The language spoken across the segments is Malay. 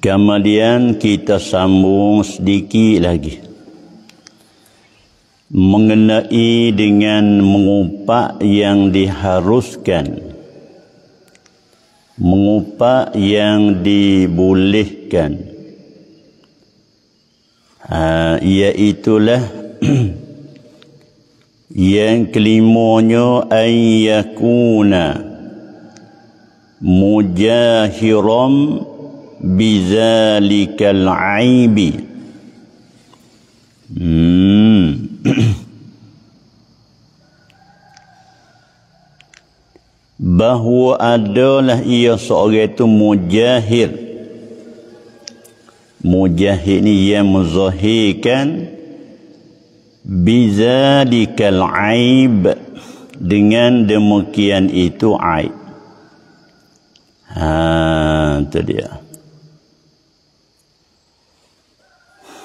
Kemudian kita sambung sedikit lagi mengenai dengan mengupak yang diharuskan mengupak yang dibolehkan ha, iaitulah yang kelimonyo ayyakuna mujahiram mujahiram bizalikal aibi hmm. bahwa adalah ia seorang itu mujahid mujahid ni yang muzahirkan bizalikal aib dengan demikian itu aib ha tu dia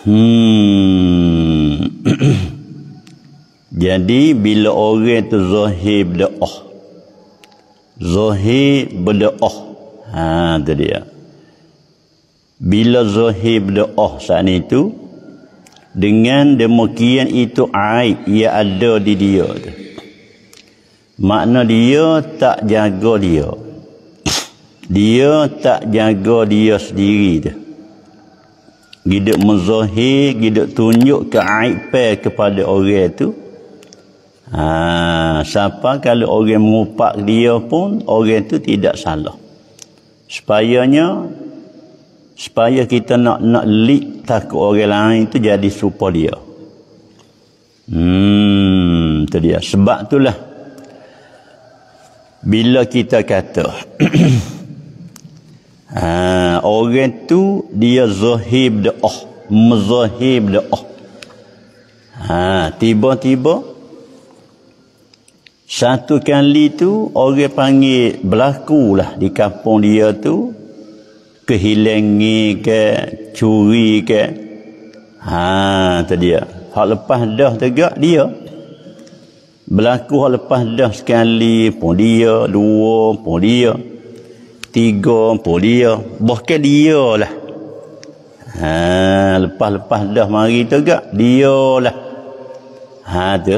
Hmm. Jadi bila orang tu zahir berdoah. Zahir berdoah. Ha tu dia. Bila zahir berdoah saat tu dengan demikian itu aib ia ada di dia tu. Makna dia tak jaga dia. Dia tak jaga dia sendiri tu gidak muzahir gidak tunjuk ke aipe kepada orang itu ha, siapa kalau orang mengupak dia pun orang itu tidak salah supayanya supaya kita nak nak lik takut orang lain itu jadi supaya dia hmm itu dia sebab itulah bila kita kata Ha, orang tu dia zahib da'ah. Oh, Mezahib da'ah. Oh. Ha, tiba-tiba satu kali tu orang panggil berlaku lah di kampung dia tu kehilangan ke curi ke ha tu dia hak lepas dah tegak dia berlaku hak lepas dah sekali pun dia dua pun dia tiga empat dia bahkan dia lah ha, lepas-lepas dah mari tu gak dia lah ha, tu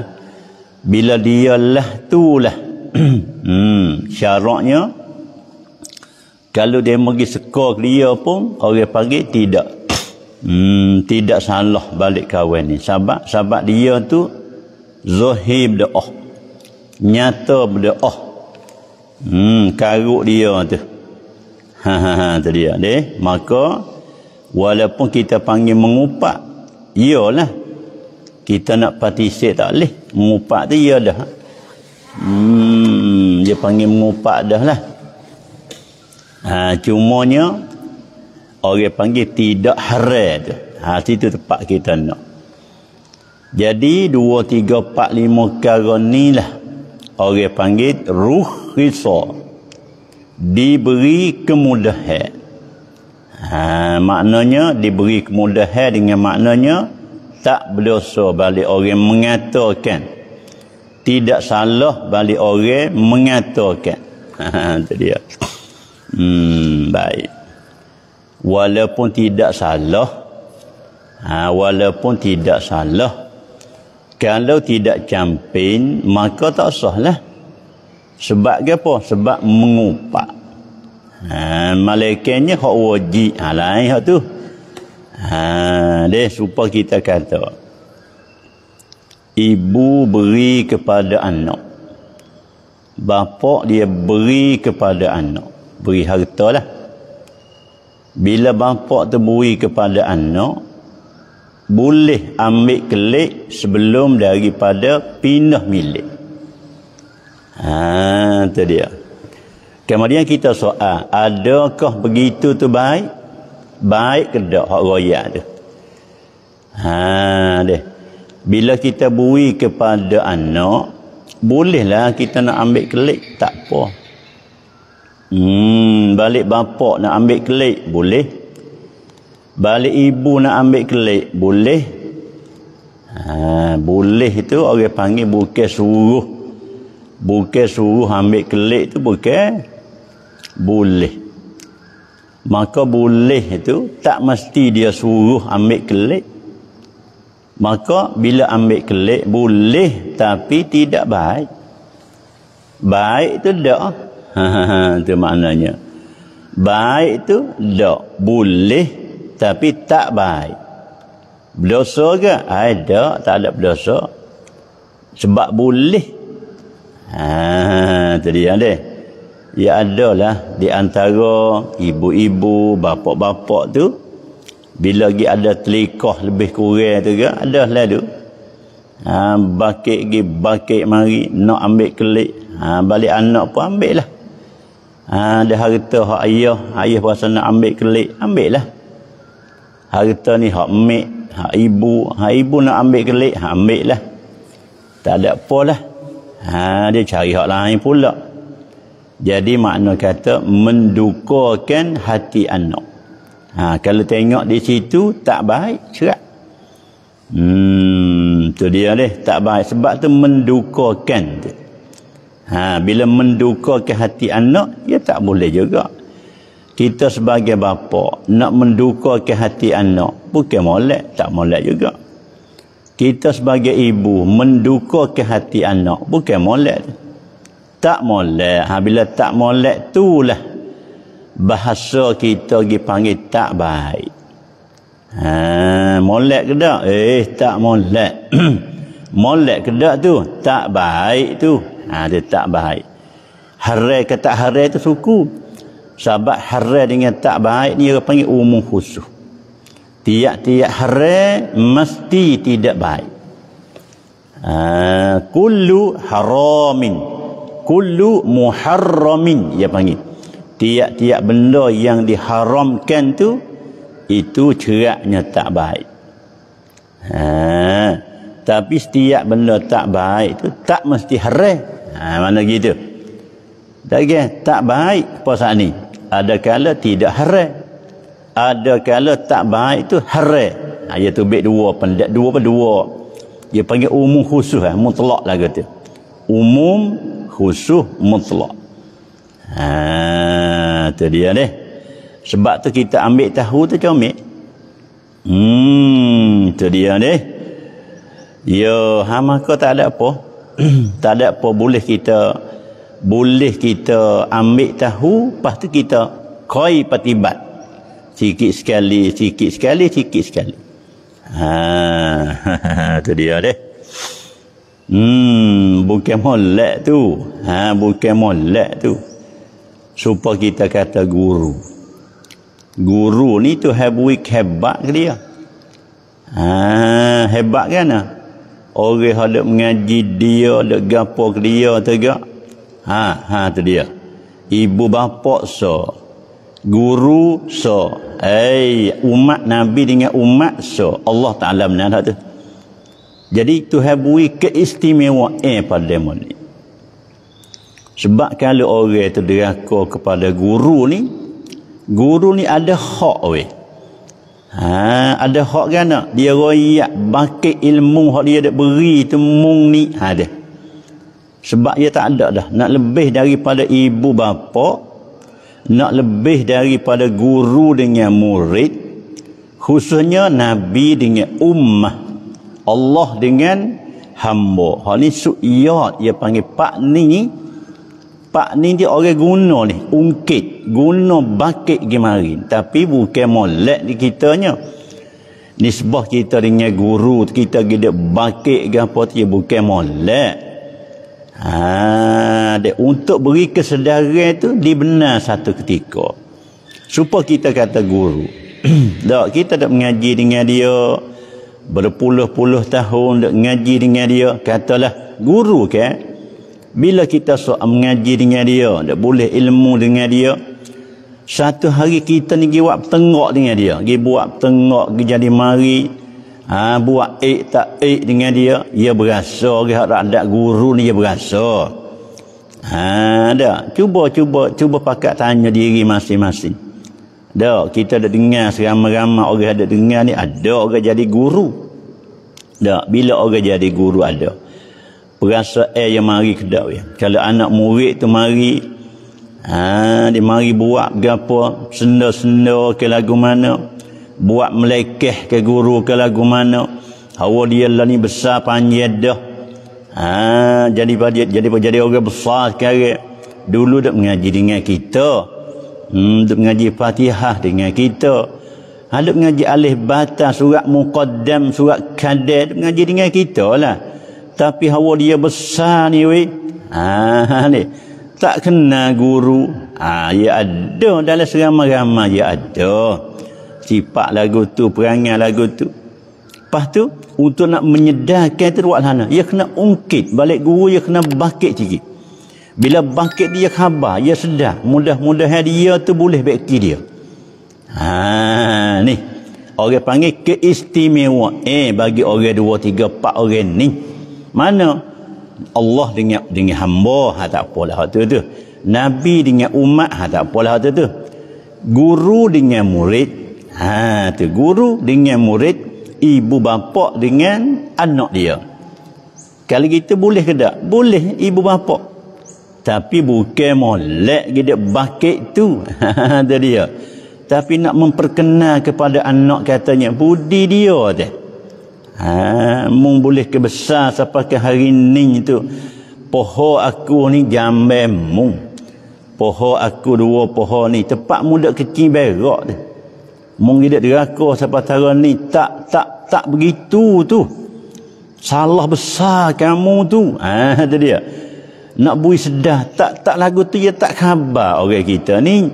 bila dia lah tu lah hmm, syaratnya kalau dia pergi sekolah dia pun orang panggil tidak hmm, tidak salah balik kawan ni sahabat sahabat dia tu zuhir berdoa oh. nyata berdoa oh. hmm, karuk dia tu Ha ha ha tadi ya. Eh? Maka walaupun kita panggil mengupak, iyalah. Kita nak partisip tak leh. Mengupak tu ya dah. Hmm, dia panggil mengupak dah lah. Ha cumanya orang panggil tidak haram tu. Ha situ tempat kita nak. Jadi dua tiga 4 lima perkara ni lah orang panggil ruh khisar diberi kemudahan ha, maknanya diberi kemudahan dengan maknanya tak berdosa balik orang mengatakan tidak salah balik orang mengatakan ha, dia hmm, baik walaupun tidak salah ha, walaupun tidak salah kalau tidak campin maka tak sah lah sebab ke apa? Sebab mengupak. Ha, malaikannya hak wajib ha, lain hak tu. Ha, dia supaya kita kata. Ibu beri kepada anak. Bapak dia beri kepada anak. Beri harta lah. Bila bapak tu beri kepada anak, boleh ambil kelik sebelum daripada pindah milik. Ha, tu dia. Kemudian kita soal, adakah begitu tu baik? Baik ke tak hak royak tu? Ha, deh. Bila kita bui kepada anak, bolehlah kita nak ambil kelik, tak apa. Hmm, balik bapak nak ambil kelik, boleh. Balik ibu nak ambil kelik, boleh. Ha, boleh itu orang panggil bukan suruh. Bukan suruh ambil kelik tu bukan. Boleh. Maka boleh itu tak mesti dia suruh ambil kelik. Maka bila ambil kelik boleh tapi tidak baik. Baik itu tak. itu maknanya. Baik itu tak. Boleh tapi tak baik. Berdosa ke? Ada. Tak ada berdosa. Sebab boleh tadi yang ada. Ya adalah di antara ibu-ibu, bapak-bapak tu bila lagi ada telikah lebih kurang tu ke, lah tu. Ha, bakit pergi, bakit mari, nak ambil kelik. Ha, balik anak pun ambil lah. Ha, ada harta hak ayah, ayah rasa nak ambil kelik, ambil lah. Harta ni hak mek, hak ibu, hak ibu nak ambil kelik, ha, ambil lah. Tak ada apa lah. Ha, dia cari hak lain pula. Jadi makna kata mendukakan hati anak. Ha, kalau tengok di situ tak baik, cerak. Hmm, tu dia deh tak baik sebab tu mendukakan. Tu. Ha, bila mendukakan hati anak, ya tak boleh juga. Kita sebagai bapa nak mendukakan hati anak, bukan molek, tak molek juga kita sebagai ibu menduka ke hati anak bukan molek tak molek ha, bila tak molek tu lah bahasa kita panggil tak baik ha, molek ke tak? eh tak molek molek ke tak tu? tak baik tu ha, dia tak baik harai ke tak harai tu suku sebab harai dengan tak baik ni dia panggil umum khusus tiap-tiap hari mesti tidak baik uh, kullu haramin kullu muharramin dia panggil tiap-tiap benda yang diharamkan tu itu ceraknya tak baik ha, tapi setiap benda tak baik tu tak mesti haram ha, mana gitu tak, tak baik puasa ni ada kala tidak haram ada kala tak baik itu hara. Ha, ia tu bit dua pendek dua apa dua. Dia panggil umum khusus eh, mutlak lah kata. Umum khusus mutlak. Ha, tu dia ni. Sebab tu kita ambil tahu tu macam ni. Hmm, tu dia ni. Ya, ha, maka tak ada apa. tak ada apa boleh kita boleh kita ambil tahu lepas tu kita koi patibat sikit sekali sikit sekali sikit sekali ha tu dia deh hmm bukan molek tu ha bukan molek tu supaya kita kata guru guru ni tu habui hebat ke dia ha hebat kan ah orang hendak mengaji dia dak gapo ke dia tegak ha ha tu dia ibu bapa so guru so ai umat nabi dengan umat so Allah taala menanda tu jadi tu habui keistimewaan eh, pada demo ni sebab kalau orang tu deraka kepada guru ni guru ni ada hak we ha ada hak kan dia royak bakit ilmu hak dia dak beri tu mung ni ha dia sebab dia tak ada dah nak lebih daripada ibu bapa nak lebih daripada guru dengan murid khususnya nabi dengan ummah Allah dengan hamba hal ni suyat dia panggil pak ni pak ni dia orang guna ni ungkit guna bakit kemarin tapi bukan molek di kitanya nisbah kita dengan guru kita gede bakit ke apa dia bukan molek Ha, untuk beri kesedaran itu dibenar satu ketika. Supaya kita kata guru. tak, kita tak mengaji dengan dia berpuluh-puluh tahun tak mengaji dengan dia. Katalah guru ke? Bila kita sok mengaji dengan dia, tak boleh ilmu dengan dia. Satu hari kita ni pergi buat tengok dengan dia. Pergi buat tengok, pergi jadi mari ha, buat ik tak ik dengan dia dia berasa dia tak ada guru ni dia berasa ha, ada cuba cuba cuba pakat tanya diri masing-masing ada kita ada dengar seramai-ramai orang ada dengar ni ada orang jadi guru ada bila orang jadi guru ada berasa eh yang mari ke dak ya. kalau anak murid tu mari ha, dia mari buat apa? senda-senda ke lagu mana buat melekeh ke guru ke lagu mana hawa dia lah ni besar panjat dah ha, jadi jadi jadi jadi orang besar sekarang dulu dak mengaji dengan kita hmm dak mengaji fatihah dengan kita Halup mengaji alih batas surat muqaddam surat kadad mengaji dengan kita lah tapi hawa dia besar ni weh ah ha, ni tak kena guru ah ha, ya ada dalam seramai-ramai ya ada cipak lagu tu perangai lagu tu lepas tu untuk nak menyedarkan tu buat sana ia kena ungkit balik guru ia kena bakit sikit bila bakit dia khabar ia sedar mudah-mudahan dia tu boleh bakti dia ha ni orang panggil keistimewa eh bagi orang dua tiga empat orang ni mana Allah dengan dengan hamba ha tak apalah tu tu Nabi dengan umat ha tak apalah tu tu guru dengan murid Ha tu guru dengan murid, ibu bapa dengan anak dia. Kalau kita boleh ke tak? Boleh ibu bapa. Tapi bukan molek gede bakit tu. Ha dia. Tapi nak memperkenal kepada anak katanya budi dia tu. Ha mung boleh ke besar sampai ke hari ni tu. Poho aku ni gambar mung. Poho aku dua poho ni tepat muda kecil berak tu mengidik diraka sampai tara ni tak tak tak begitu tu salah besar kamu tu ah tu dia nak bui sedah tak tak lagu tu ya tak khabar orang okay, kita ni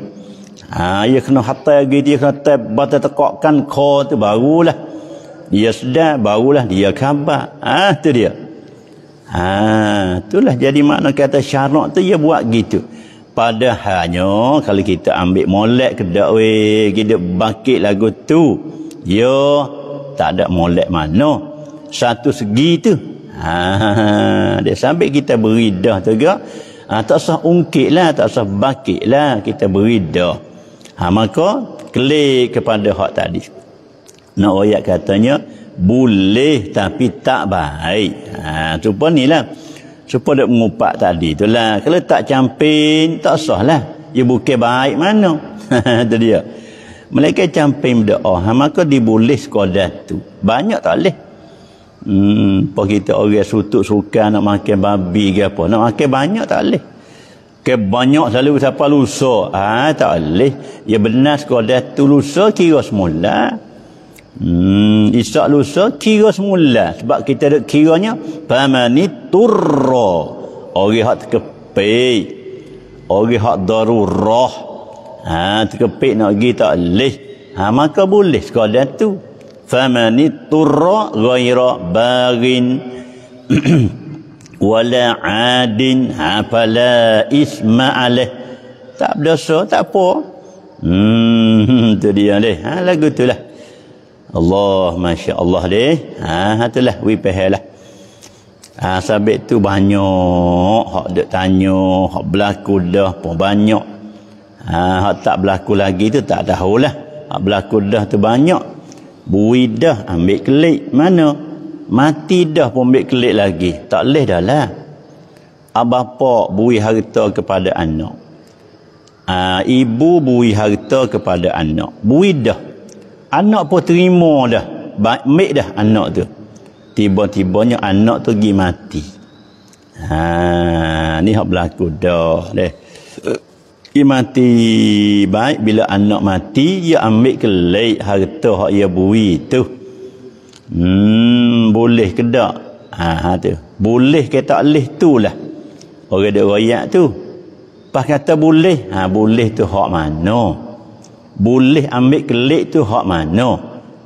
ha ya kena hatai lagi dia kena tap batal tekokkan ko tu barulah dia sedah barulah dia khabar ah tu dia ha itulah jadi makna kata syarak tu ya buat gitu Padahalnya kalau kita ambil molek ke dakwe kita bangkit lagu tu yo tak ada molek mana satu segi tu ha, dia sampai kita beri dah tu ke ha, tak usah ungkit lah tak usah bangkit lah kita beri dah ha, maka klik kepada hak tadi nak no, katanya boleh tapi tak baik ha, tu pun ni lah Cuma dia mengupak tadi tu lah. Kalau tak campin, tak sah lah. Ia ya, bukan baik mana. Itu dia. Mereka campin berdoa. Ah, maka diboleh sekolah tu. Banyak tak boleh. Hmm, apa kita orang sutuk suka nak makan babi ke apa. Nak makan banyak tak boleh. Ke banyak selalu siapa lusa. ha, tak boleh. Ya benar sekolah tu lusa kira semula. Hmm, isyak lusa kira semula sebab kita ada kiranya pamani turra orang hak terkepi orang hak darurah ha terkepi nak pergi tak leh ha maka boleh sekali tu famani turra ghaira bagin wala adin ha fala isma alih tak berdosa tak apa hmm tu dia leh ha lagu tu lah. Allah Masya Allah deh. Ha, hatulah we pahal lah ha, sabit tu banyak hak dia tanya hak berlaku dah pun banyak ha, hak tak berlaku lagi tu tak tahu lah hak berlaku dah tu banyak bui dah ambil kelik mana mati dah pun ambil kelik lagi tak boleh dah lah Abah apa bui harta kepada anak ha, ibu bui harta kepada anak bui dah anak pun terima dah baik dah anak tu tiba-tibanya anak tu pergi mati ha ni hak berlaku dah deh pergi mati baik bila anak mati ia ambil kelik harta hak ia bui tu hmm boleh ke tak ha, ha tu boleh ke tak leh tu lah orang dia royak tu pas kata boleh ha boleh tu hak mana no boleh ambil kelik tu hak mana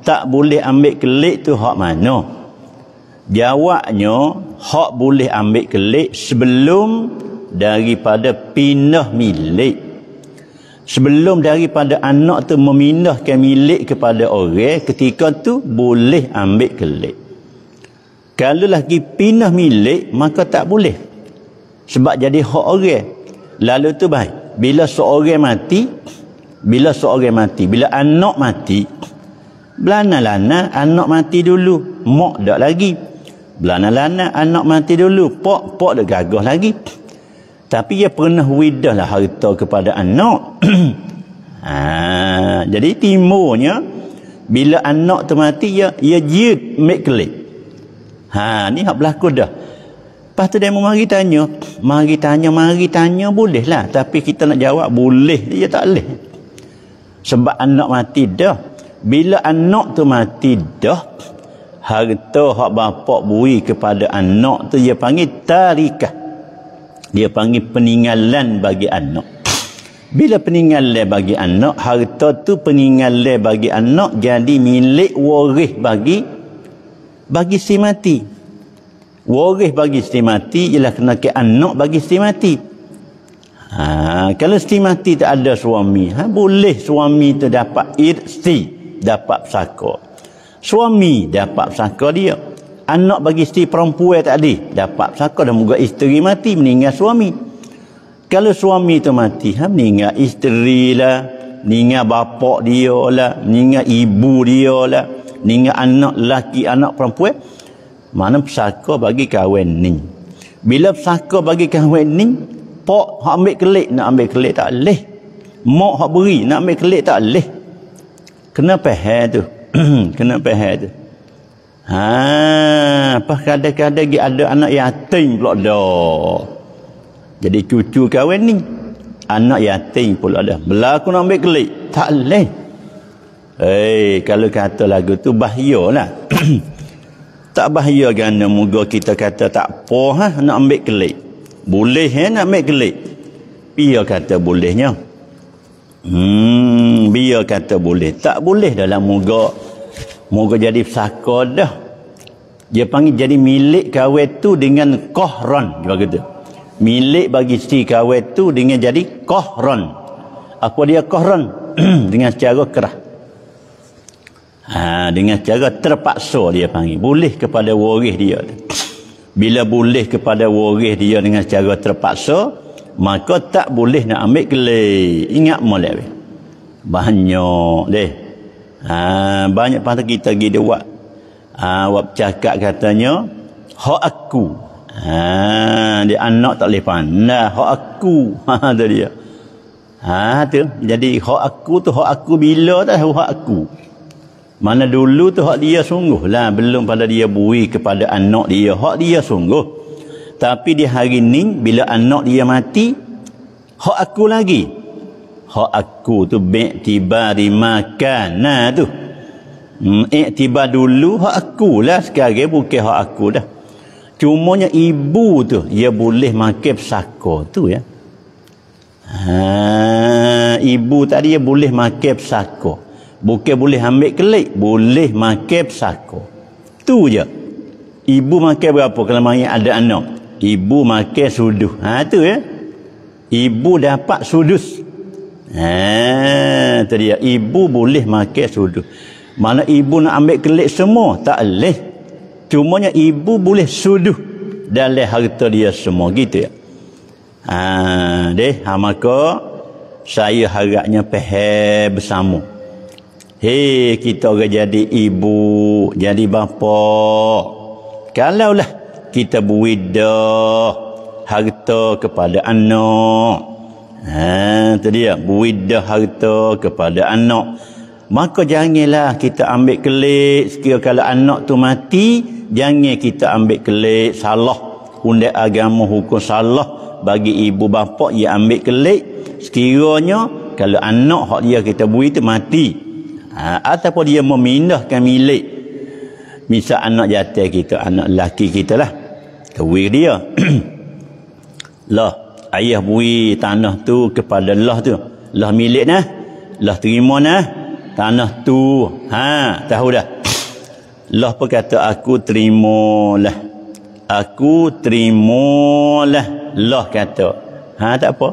tak boleh ambil kelik tu hak mana jawabnya hak boleh ambil kelik sebelum daripada pindah milik sebelum daripada anak tu memindahkan milik kepada orang ketika tu boleh ambil kelik kalau lagi pindah milik maka tak boleh sebab jadi hak orang lalu tu baik bila seorang mati bila seorang mati bila anak mati belana-lana anak mati dulu mak tak lagi belana-lana anak mati dulu pok pok dah gagah lagi tapi ia pernah widah lah harta kepada anak ha, jadi timurnya bila anak tu mati ia ia jid make ha ni hak berlaku dah Lepas tu dia mau mari tanya. Mari tanya, mari tanya boleh lah. Tapi kita nak jawab boleh. Dia tak boleh. Sebab anak mati dah. Bila anak tu mati dah, harta hak bapak bui kepada anak tu dia panggil tarikah. Dia panggil peninggalan bagi anak. Bila peninggalan bagi anak, harta tu peninggalan bagi anak jadi milik waris bagi bagi si mati. Waris bagi si mati ialah kena ke anak bagi si mati. Ha, kalau isteri mati tak ada suami, ha, boleh suami tu dapat isteri dapat pesaka. Suami dapat pesaka dia. Anak bagi isteri perempuan tadi dapat pesaka dan moga isteri mati meninggal suami. Kalau suami tu mati, ha, meninggal isteri lah, meninggal bapak dia lah, meninggal ibu dia lah, meninggal anak lelaki, anak perempuan, mana pesaka bagi kahwin ni. Bila pesaka bagi kahwin ni, pak hak ambil kelik nak ambil kelik tak leh mak hak beri nak ambil kelik tak leh kena peher tu kena peher tu ha apa kadang-kadang ada anak yatim pula dah jadi cucu kawin ni anak yatim pula dah belaku nak ambil kelik tak leh Hei, eh, kalau kata lagu tu bahaya lah. tak bahaya kerana moga kita kata tak apa ha, nak ambil kelik. Boleh ya, nak ambil gelik. Biar kata bolehnya. Hmm, biar kata boleh. Tak boleh dalam moga. Moga jadi saka dah. Dia panggil jadi milik kawai tu dengan kohron. Dia kata. Milik bagi si kawai tu dengan jadi kohron. Apa dia kohron? dengan secara kerah. Ha, dengan secara terpaksa dia panggil. Boleh kepada waris Dia bila boleh kepada waris dia dengan secara terpaksa maka tak boleh nak ambil kelih ingat malam banyak deh ha, banyak pasal kita pergi dia buat ha, buat cakap katanya hak aku ha, dia anak tak boleh pandai hak aku ha, tu dia ha, tu jadi hak aku tu hak aku bila dah hak aku mana dulu tu hak dia sungguh lah. Belum pada dia bui kepada anak dia. Hak dia sungguh. Tapi di hari ni, bila anak dia mati, hak aku lagi. Hak aku tu di makana tu. Hmm, iktibar dulu, hak aku lah. Sekarang bukan hak aku dah. Cumanya ibu tu, dia boleh makan pesaka tu ya. Ha, ibu tadi dia boleh makan pesaka. Bukan boleh ambil kelik. Boleh makan pesako. Tu je. Ibu makan berapa kalau mari ada anak? Ibu makan sudu. Ha tu ya. Ibu dapat sudus. Ha tadi ya. Ibu boleh makan sudu. Mana ibu nak ambil kelik semua? Tak leh. Cumanya ibu boleh sudu dalam harta dia semua gitu ya. Ha deh, ha maka saya harapnya peh bersama. Hei, kita akan jadi ibu, jadi bapa. lah kita buidah harta kepada anak. Ha, itu dia. Buidah harta kepada anak. Maka janganlah kita ambil kelik. Sekiranya kalau anak tu mati, jangan kita ambil kelik. Salah. Undai agama hukum salah bagi ibu bapa yang ambil kelik. Sekiranya kalau anak hak dia kita buidah mati ha, ataupun dia memindahkan milik misal anak jatuh kita anak lelaki kita lah kewi dia lah ayah bui tanah tu kepada lah tu lah milik nah lah terima nah tanah tu ha tahu dah lah berkata aku terima lah aku terima lah lah kata ha tak apa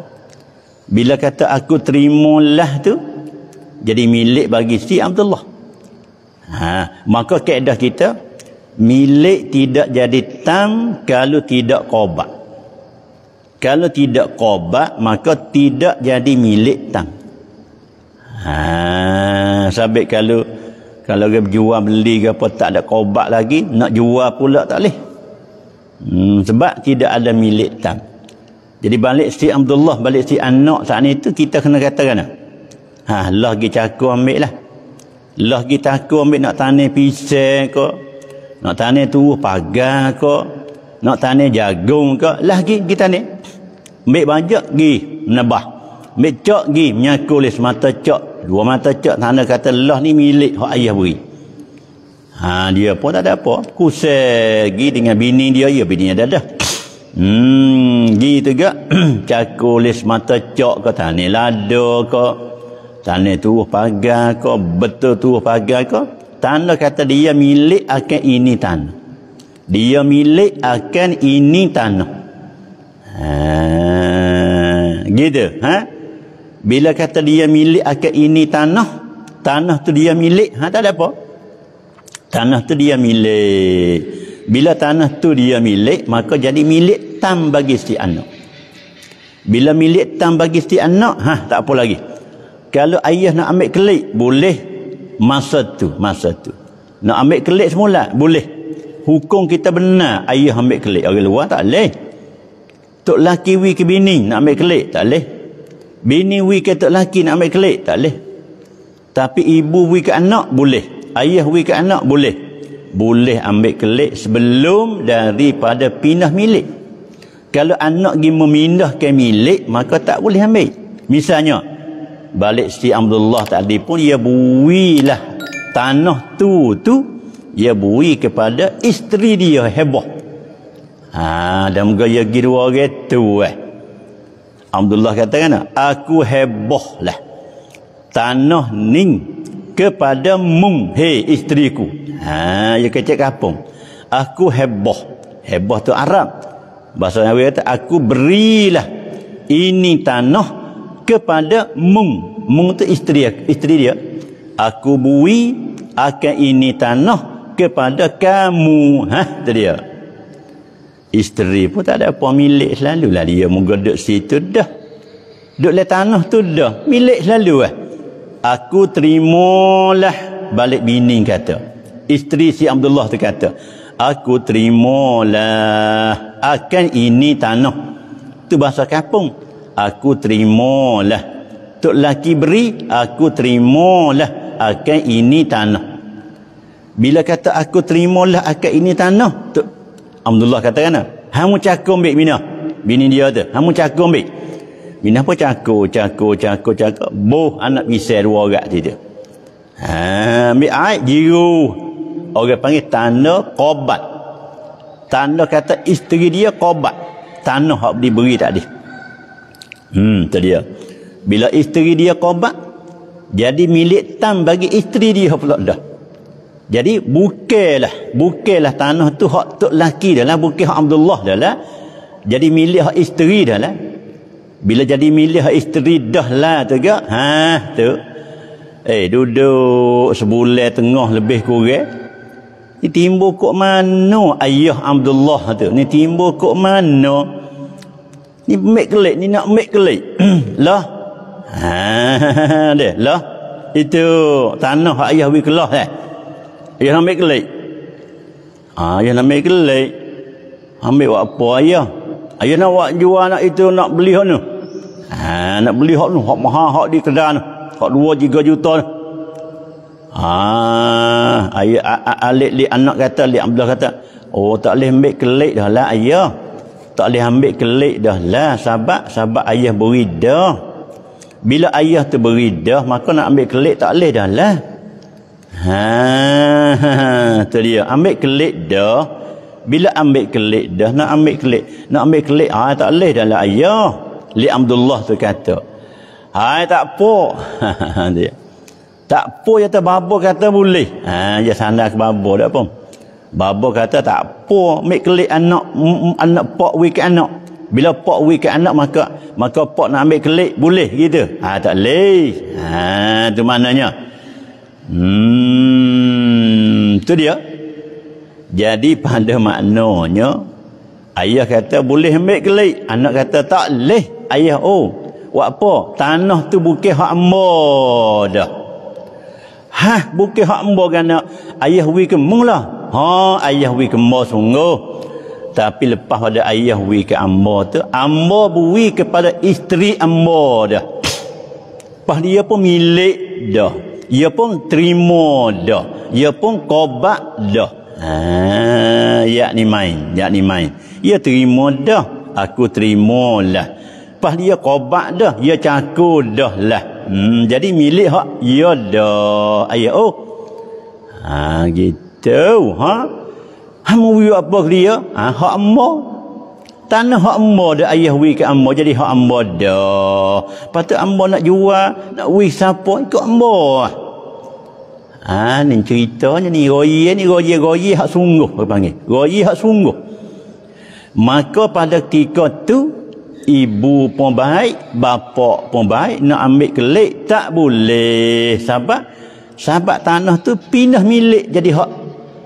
bila kata aku terima lah tu jadi milik bagi si Abdullah. Ha, maka kaedah kita, milik tidak jadi tam kalau tidak qobak. Kalau tidak qobak, maka tidak jadi milik tam. Ha, sabit kalau kalau dia jual beli ke apa tak ada qobak lagi, nak jual pula tak boleh. Hmm, sebab tidak ada milik tam. Jadi balik si Abdullah, balik si anak saat itu, kita kena katakan apa? Ha, lah gi cakur ambil lah. Lah gi cakur ambil nak tanah pisang kok. Nak tanah tuuh pagar kok. Nak tanah jagung kok. Lah gi gi tanah. Ambil banyak gi menebah. Ambil cok gi menyakul le semata cok. Dua mata cok tanah kata lah ni milik hak ayah beri. Ha, dia pun tak ada apa. Kusel gi dengan bini dia. Ya bini dia dah. Hmm, gi tegak cakul le semata cok kok tanah lada kok tanda turuh pagar ke betul turuh pagar ke tanda kata dia milik akan ini tanah dia milik akan ini tanah ha, gitu ha? bila kata dia milik akan ini tanah tanah tu dia milik ha, tak ada apa tanah tu dia milik bila tanah tu dia milik maka jadi milik tam bagi si anak bila milik tam bagi si anak ha, tak apa lagi kalau ayah nak ambil kelik boleh masa tu masa tu nak ambil kelik semula boleh hukum kita benar ayah ambil kelik orang luar tak boleh tok laki wi ke bini nak ambil kelik tak boleh bini wi ke tok laki nak ambil kelik tak boleh tapi ibu wi ke anak boleh ayah wi ke anak boleh boleh ambil kelik sebelum daripada pindah milik kalau anak pergi memindahkan milik maka tak boleh ambil misalnya balik Siti Abdullah tadi pun dia builah tanah tu tu dia bui kepada isteri dia heboh ha dan moga dia pergi dua orang tu eh Abdullah kata kan aku heboh lah tanah ni kepada mung he isteri ku ha dia kata kapung aku heboh heboh tu Arab bahasa Arab kata aku berilah ini tanah kepada mung mung itu isteri isteri dia aku bui akan ini tanah kepada kamu ha itu dia isteri pun tak ada apa milik selalu lah dia moga duduk situ dah duduk le tanah tu dah milik selalu lah aku terimalah balik bini kata isteri si Abdullah tu kata aku terimalah akan ini tanah tu bahasa kampung aku terimalah. Tok laki beri, aku terimalah akan ini tanah. Bila kata aku terimalah akan ini tanah, Tok Abdullah kata kan, hamu cakung baik Minah. Bini dia tu, hamu cakung baik. Minah pun cakung, cakung, cakung, cakung. Boh anak pisah dua orang dia. Ha, ambil air, jiru. Orang panggil tanah kobat. Tanah kata isteri dia kobat. Tanah yang diberi tadi. Tak Hmm, itu dia. Bila isteri dia korban, jadi milik tan bagi isteri dia pula dah. Jadi bukailah, bukailah tanah tu hak tok laki dah lah, bukai hak Abdullah dah lah. Jadi milik hak isteri dah lah. Bila jadi milik hak isteri dah lah tu ke? Ha, tu. Eh, duduk sebulan tengah lebih kurang. Ini timbul kok mana ayah Abdullah tu? Ini timbul kok mana? Ni mek kelik, ni nak mek kelik. lah. Ha, deh lah. Itu tanah ayah wi kelah eh. Ya nak make kelik. Ha, ya nak make kelik. Ambil buat apa ayah? Ayah nak buat jual nak itu nak beli hok tu. Ha, nak beli hok tu, hok maha hok di kedai tu. Hok 2 3 juta tu. Ha, ayah alik li anak kata li Abdullah kata, "Oh, tak leh mek kelik dah lah ayah." tak boleh ambil kelik dah lah sahabat sahabat ayah beri dah bila ayah tu beri dah maka nak ambil kelik tak boleh dah lah ha tu dia ambil kelik dah bila ambil kelik dah nak ambil kelik nak ambil kelik ha tak boleh dah lah ayah Li Abdullah tu kata Hai tak apa. dia. Tak apa ya tu babo kata boleh. Ha ya sandar ke babo dak apa. Baba kata tak apa, mik kelik anak anak pak ke anak. Bila pak ke anak maka maka pak nak ambil kelik boleh gitu. Ha tak leh. Ha tu mananya Hmm tu dia. Jadi pada maknanya ayah kata boleh ambil kelik, anak kata tak leh. Ayah oh, buat apa? Tanah tu bukan hak hamba dah. Ha, bukan hak hamba kan nak. Ayah wik kemulah ha ayah wi kemo sungguh tapi lepas pada ayah wi ke ambo tu ambo buwi kepada isteri ambo dah pas dia pun milik dah dia pun terima dah dia pun kobak dah ha yak ni main yak ni main dia terima dah aku terima lah pas dia kobak dah dia cakul dah lah hmm, jadi milik hak dia ya dah ayah oh ha gitu tahu ha hamu wi apa dia ha hak amma tanah hak amma dak ayah wi ke amma jadi hak amma dah patut amma nak jual nak wi siapa ikut amma ha ni ceritanya ni royi ni royi royi hak sungguh apa panggil royi hak sungguh maka pada ketika tu ibu pun baik bapa pun baik nak ambil kelik tak boleh sebab sebab tanah tu pindah milik jadi hak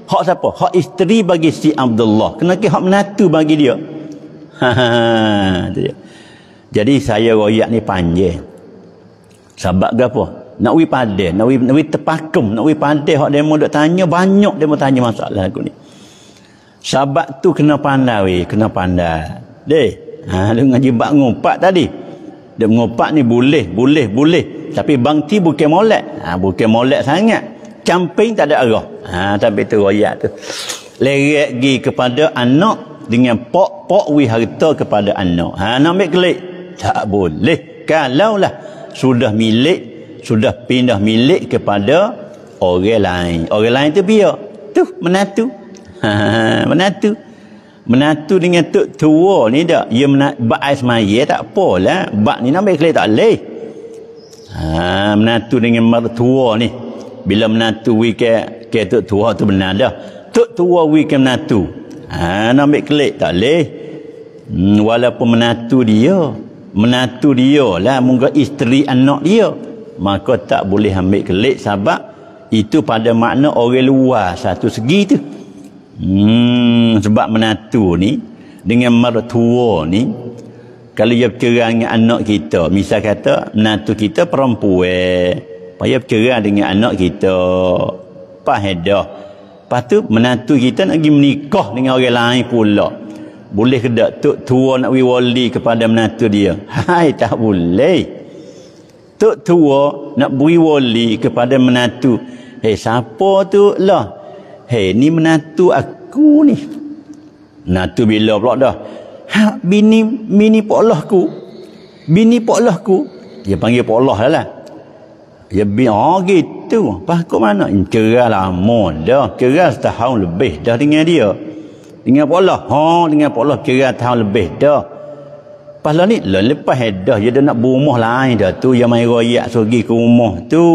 hak siapa hak isteri bagi si Abdullah kenapa hak menatu bagi dia ha ha, ha. jadi saya royak ni panjang sebab ke apa nak wi pade nak wi nak wi terpakem nak wi pade hak demo dak tanya banyak demo tanya masalah aku ni sebab tu kena pandai wi kena pandai deh ha lu ngaji bab ngopak tadi dia mengopak ni boleh boleh boleh tapi bangti bukan molek ha bukan molek sangat camping tak ada arah. Ha, tapi tu royak tu. Leret pergi kepada anak dengan pok-pok wi harta kepada anak. Ha, nak ambil kelik? Tak boleh. Kalau lah sudah milik, sudah pindah milik kepada orang lain. Orang lain tu biar. Tu, menatu. Ha, menatu. Menatu dengan tok tua ni tak? Ya menat bak ais tak apalah. Bak ni nak ambil kelik tak leh. Ha, menatu dengan mertua ni bila menantu wi ke ke tok tua tu benar dah tok tua wi ke menantu ha nak ambil kelik tak leh hmm, walaupun menantu dia menantu dia lah muka isteri anak dia maka tak boleh ambil kelik sebab itu pada makna orang luar satu segi tu hmm, sebab menantu ni dengan mertua ni kalau dia bercerai dengan anak kita misal kata menantu kita perempuan Paya bercerai dengan anak kita. Pahedah. Lepas tu, menantu kita nak pergi menikah dengan orang lain pula. Boleh ke tak tok tua nak pergi wali kepada menantu dia? Hai, tak boleh. Tok tua nak beri wali kepada menantu. Hei, siapa tu lah? Hei, ni menantu aku ni. Menantu bila pula dah? Ha, bini, bini pak lah ku. Bini pak ku. Dia panggil pak lah lah. Ya biar gitu. Pas kau mana? Cerah lama dah. Cerah setahun lebih dah dengan dia. Dengan Pak Allah. Ha, dengan Pak Allah cerah setahun lebih dah. Pas lah ni, lepas dah. Dia dah nak berumah lain dah tu. Yang main rakyat pergi ke rumah tu.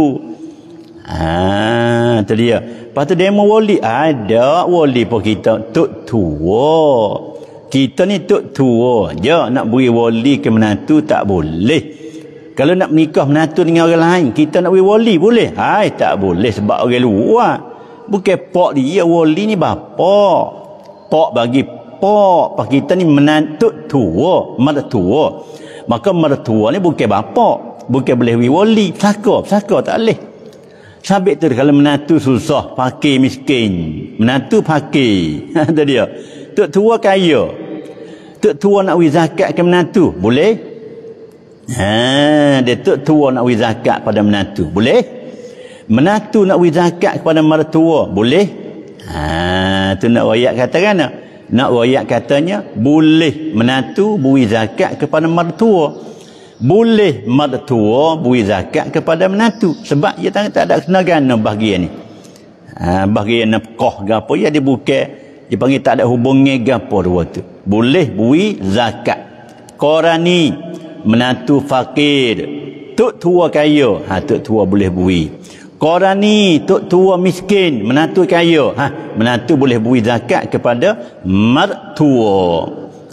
Ah, tu dia. Lepas tu mau wali. Ada wali pun kita. Tuk tua. Kita ni tuk tua je. Nak beri wali ke menantu tak Tak boleh kalau nak menikah menantu dengan orang lain kita nak pergi wali boleh hai tak boleh sebab orang luar bukan pak dia ya, wali ni bapa pak bagi pak pak kita ni menantu tua mertua maka mertua ni bukan bapa bukan boleh pergi wali saka saka tak boleh sabit tu kalau menantu susah fakir miskin menantu fakir ada dia tok tua kaya tok tua nak wizakat ke menantu boleh Ha, dia tak tua nak wih zakat pada menantu. Boleh? Menantu nak wih zakat kepada mertua. Boleh? Ha, tu nak wayak kata kan? Nak wayak katanya, boleh menantu beri zakat kepada mertua. Boleh mertua beri zakat kepada menantu. Sebab dia tak, tak ada kenangan bahagian ni. Ha, bahagian nafkah ke apa, ya, dia buka. Dia panggil tak ada hubungan ke apa dua tu. Boleh beri zakat. Korani. Korani menantu fakir tok tua kaya ha tok tua boleh bui qarani tok tua miskin menantu kaya ha menantu boleh bui zakat kepada mertua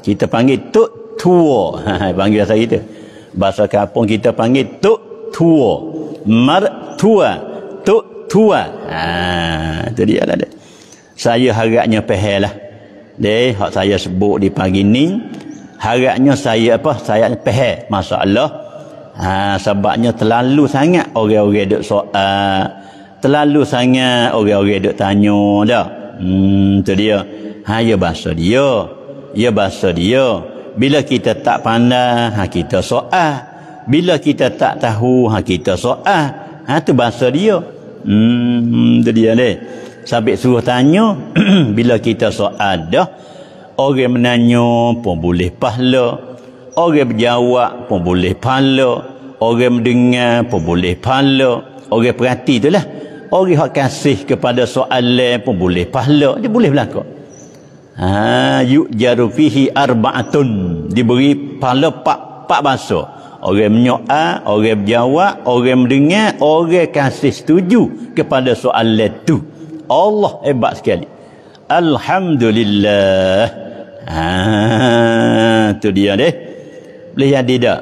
kita panggil tok tua ha panggil saya kita bahasa kampung kita panggil tok tua mertua tok tua ha tu dia lah dia saya harapnya pehel lah deh hak saya sebut di pagi ni harapnya saya apa saya pehek masalah ha, sebabnya terlalu sangat orang-orang duk soal ha, terlalu sangat orang-orang duk tanya dah hmm tu dia ha ya bahasa dia ya bahasa dia bila kita tak pandai ha kita soal bila kita tak tahu ha kita soal ha tu bahasa dia hmm, hmm tu dia ni sampai suruh tanya bila kita soal dah Orang menanya pun boleh pahala. Orang berjawab pun boleh pahala. Orang mendengar pun boleh pahala. Orang perhati itulah. Orang yang kasih kepada soalan pun boleh pahala. Dia boleh berlaku. Ha, yuk jarufihi arba'atun. Diberi pahala pak pak bahasa. Orang menyoa, orang berjawab, orang mendengar, orang kasih setuju kepada soalan itu. Allah hebat sekali. Alhamdulillah. Ha tu dia deh. Boleh jadi dak?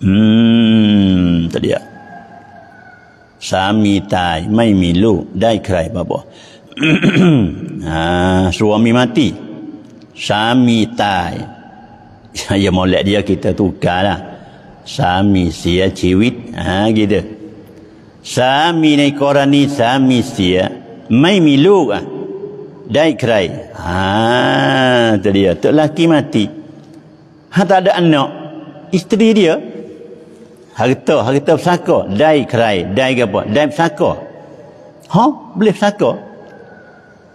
hmm tu dia. Suami tai, mai milu, dai kerai babo. ha suami mati. Suami tai. Saya molek dia kita tukarlah. Suami sia ciwit, ha gitu. Suami ni korani suami sia, mai milu ah. Ha? Dai kerai. Ha, tu dia. Tok lelaki mati. Ha, tak ada anak. Isteri dia. Harta, harta pesaka. dai kerai. dai apa? dai pesaka. Ha, boleh pesaka.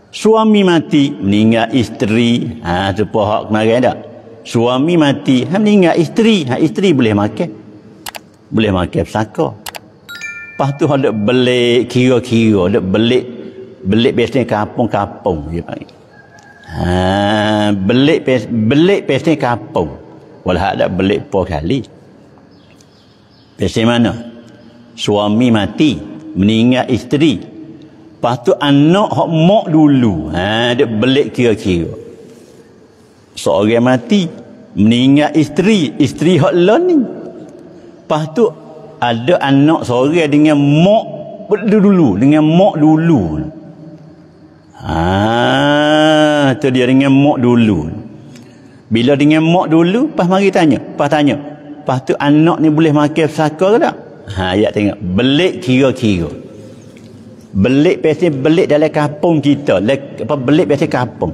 Suami mati, meninggal isteri. Ha, tu hak kemarin tak? Suami mati, ha, meninggal isteri. Ha, isteri boleh makan. Boleh makan pesaka. Lepas tu ada belik, kira-kira. Ada belik belik biasanya kampung-kampung dia panggil. Ha, belik belik biasanya kampung. Walah ada belik po kali. Biasanya mana? Suami mati, meninggal isteri. Lepas tu anak hok mok dulu. Ha, dia belik kira-kira. Seorang mati, meninggal isteri, isteri hok lo ni. Lepas tu ada anak seorang dengan mok dulu dengan mok dulu. Ah, tu dia dengan mak dulu. Bila dengan mak dulu, pas mari tanya, pas tanya. Pas tu anak ni boleh makan pesaka ke tak? Ha, ayat tengok. Belik kira-kira. Belik biasanya belik dalam kampung kita. Lek, apa belik biasanya kampung.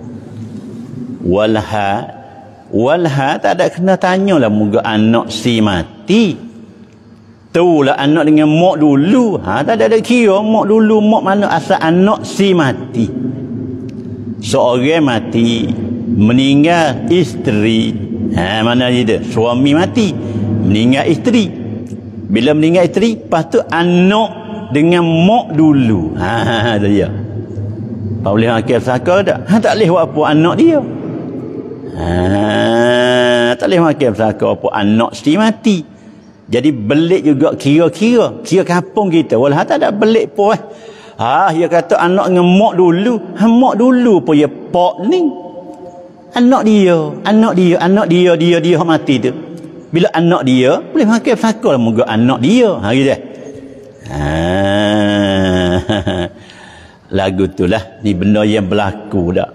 Walha walha tak ada kena tanyalah muka anak si mati. Tahu lah anak dengan mak dulu. Ha, tak ada, ada kira mak dulu, mak mana asal anak si mati seorang mati meninggal isteri ha, mana dia suami mati meninggal isteri bila meninggal isteri lepas tu anak dengan mak dulu ha, ha, ha dia tak boleh akhir saka tak ha, tak boleh buat apa anak dia ha, tak boleh makan saka apa anak isteri mati jadi belik juga kira-kira kira kampung kita walau tak ada belik pun eh. Ah, ha, dia kata anak ngemok dulu. Hemok ha, dulu pun dia pok ni. Anak dia. Anak dia. Anak dia. Dia. Dia. Dia. mati tu. Bila anak dia. Boleh makan fakul. Lah Moga anak dia. Ha, gitu. Eh. Ha. Lagu tu lah. Ni benda yang berlaku tak.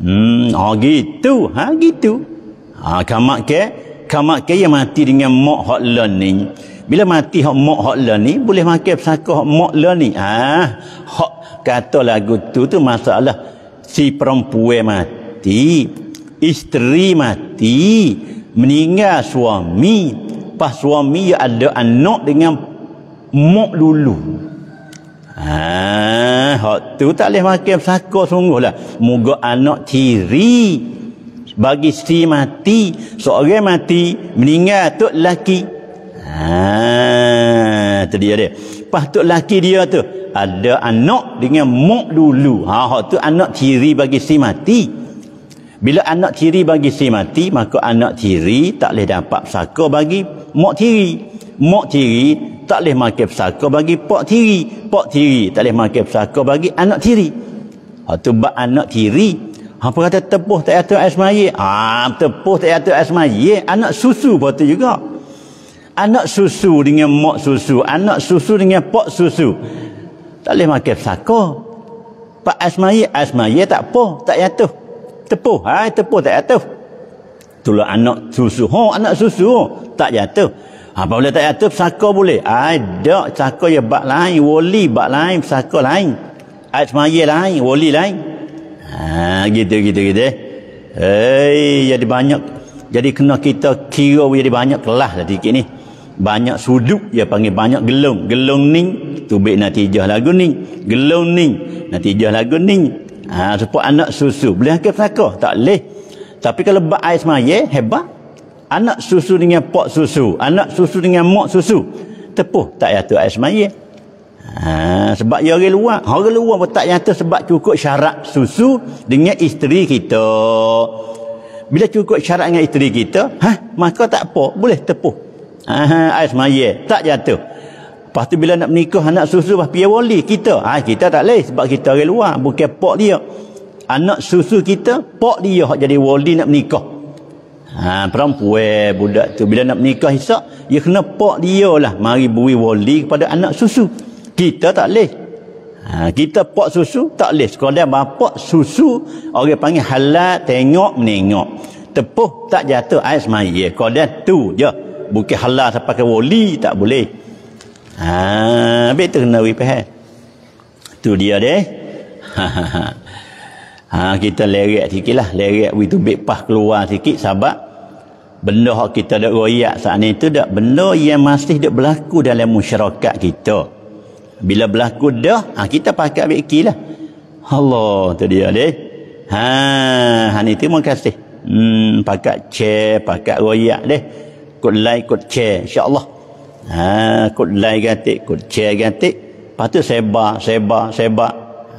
Hmm. Ha, gitu. Ha, gitu. Ha, kamak ke. Kamak ke yang mati dengan mok hotline ni bila mati hak mak hak la ni boleh makan pesaka hak mak la ni ah hak kata lagu tu tu masalah si perempuan mati isteri mati meninggal suami pas suami ya ada anak dengan mak dulu ah ha, hak tu tak boleh makan pesaka lah moga anak tiri bagi si mati seorang mati meninggal tu lelaki Ha, tu dia dia. Patut laki dia tu ada anak dengan mak dulu. Ha tu anak tiri bagi si mati. Bila anak tiri bagi si mati, maka anak tiri tak boleh dapat pesaka bagi mak tiri. Mak tiri tak boleh makan pesaka bagi pak tiri. Pak tiri tak boleh makan pesaka bagi anak tiri. Ha, tu bak anak tiri. Ha, apa kata tepuh tak tu asmaye? Ah, ha, tepuh tak atur asmaye. Anak susu pun tu juga. Anak susu dengan mak susu. Anak susu dengan pak susu. Tak boleh makan pesaka. Pak Asmai, Asmai tak apa. Tak jatuh. Tepuh. Ha, tepuh tak jatuh. Itulah anak susu. Ha, anak susu. Tak jatuh. Apa ha, boleh tak jatuh? Pesaka boleh. Ada pesaka yang bak lain. Woli bak lain. Pesaka lain. Asmai lain. Woli lain. Ha, gitu, gitu, gitu. Hei, jadi banyak. Jadi kena kita kira jadi banyak kelas lah sedikit ni banyak sudut dia panggil banyak gelung gelung ni tubik natijah lagu ni gelung ni natijah lagu ni ha, sebab anak susu boleh hakil penaka tak boleh tapi kalau buat air semaya hebat anak susu dengan pak susu anak susu dengan mak susu tepuh tak yatuh air semaya ha, sebab dia orang luar orang luar pun tak yatuh sebab cukup syarat susu dengan isteri kita bila cukup syarat dengan isteri kita ha, maka tak apa boleh tepuh Aha, air semaya. Tak jatuh. Lepas tu bila nak menikah, anak susu lah pihak wali kita. Ha, kita tak leh sebab kita orang luar. Bukan pok dia. Anak susu kita, pok dia jadi wali nak menikah. Ha, perempuan budak tu. Bila nak menikah isap, dia kena pok dia lah. Mari bui wali kepada anak susu. Kita tak leh. Ha, kita pok susu, tak boleh. Sekolah bapak susu, orang panggil halat, tengok, menengok. Tepuh, tak jatuh. Air semaya. dia tu je. Ya bukit halal saya pakai wali tak boleh ha habis tu kena wipah tu dia deh ha, ha, ha. ha kita leret sikit lah leret wih tu bepah keluar sikit sahabat benda yang kita dah royak saat ni tu dah benda yang masih dah berlaku dalam masyarakat kita bila berlaku dah ha, kita pakai beki lah Allah tu dia deh ha, ha ni terima kasih hmm, pakai chair pakai royak deh kod like, kod share. InsyaAllah. Ha, kod like gantik, kod share gantik. Lepas tu sebar, sebar, sebar.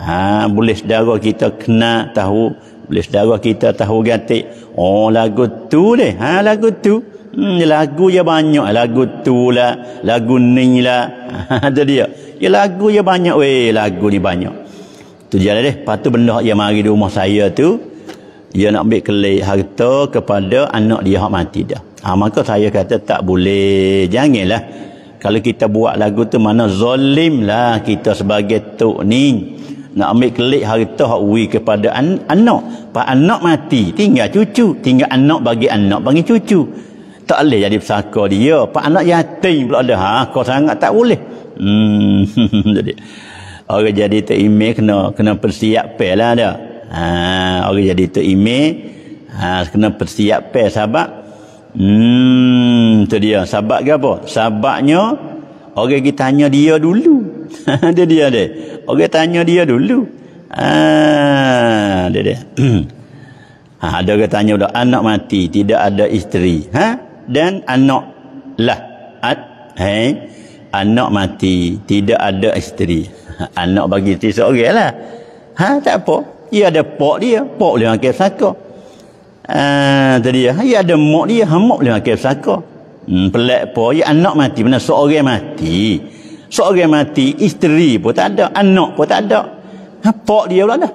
Ha, boleh sedara kita kena tahu. Boleh sedara kita tahu gantik. Oh, lagu tu ni. Ha, lagu tu. Hmm, lagu ya banyak. Lagu tu lah. Lagu ni lah. Ha, tu dia. Ya, lagu ya banyak. Weh, lagu ni banyak. Tu je lah deh. Lepas benda yang mari di rumah saya tu. Dia nak ambil kelih harta kepada anak dia yang mati dah. Ha, maka saya kata tak boleh. Janganlah. Kalau kita buat lagu tu mana zalim lah kita sebagai tok ni. Nak ambil kelik hari tu hak wui kepada an anak. Pak anak mati. Tinggal cucu. Tinggal anak bagi anak bagi cucu. Tak boleh jadi pesaka dia. Pak anak yatim pula ada. Ha, kau sangat tak boleh. Hmm. jadi. Orang jadi tok imej kena, kena persiapkan lah dia. Ha, orang jadi tok imej. Ha, kena persiapkan sahabat. Hmm, tu dia. Sahabat ke apa? Sabaknya, orang kita tanya dia dulu. dia dia dia. Orang tanya dia dulu. Ah, dia dia. ha, ada orang tanya dah, anak mati, tidak ada isteri. Ha? Dan anak lah. At, hey, anak mati, tidak ada isteri. anak bagi isteri seorang lah. Ha, tak apa. Ia ada pok dia. Pok dia makin sakar. Ah, tadi ya, ia ada mok dia, hamak boleh makan saka. Hmm, pelak apa? Ya, ia anak mati, mana seorang mati. Seorang mati, isteri pun tak ada, anak pun tak ada. Ha, pak dia pula dah,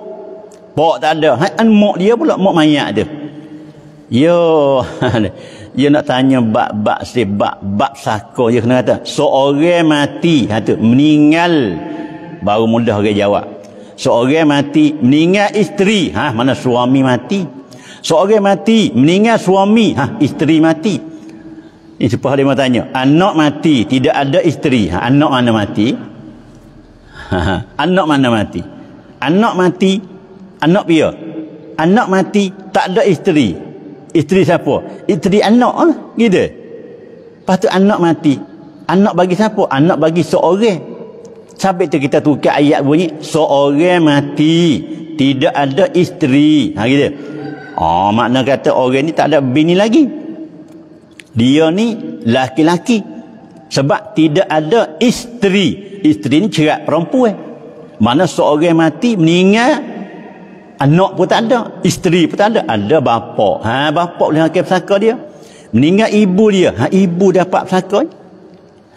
Pak tak ada. Ha, an mok dia pula, mok mayat dia. Yo, dia nak tanya bab-bab si bab-bab saka. Dia kena kata, seorang mati, ha, tu, meninggal. Baru mudah dia jawab. Seorang mati, meninggal isteri. Ha, mana suami mati. Seorang mati, meninggal suami, ha, isteri mati. Ini sebuah hal yang tanya. Anak mati, tidak ada isteri. Ha, anak mana mati? Ha, ha. Anak mana mati? Anak mati, anak pia. Anak mati, tak ada isteri. Isteri siapa? Isteri anak. Ha? Gitu. Lepas tu anak mati. Anak bagi siapa? Anak bagi seorang. Sampai tu kita tukar ayat bunyi. Seorang mati. Tidak ada isteri. Ha, gitu. Oh, makna kata orang ni tak ada bini lagi. Dia ni laki-laki. Sebab tidak ada isteri. Isteri ni cerat perempuan. Mana seorang mati meninggal anak pun tak ada, isteri pun tak ada, ada bapa. Ha bapa boleh hakim pesaka dia. Meninggal ibu dia, ha ibu dapat pesaka.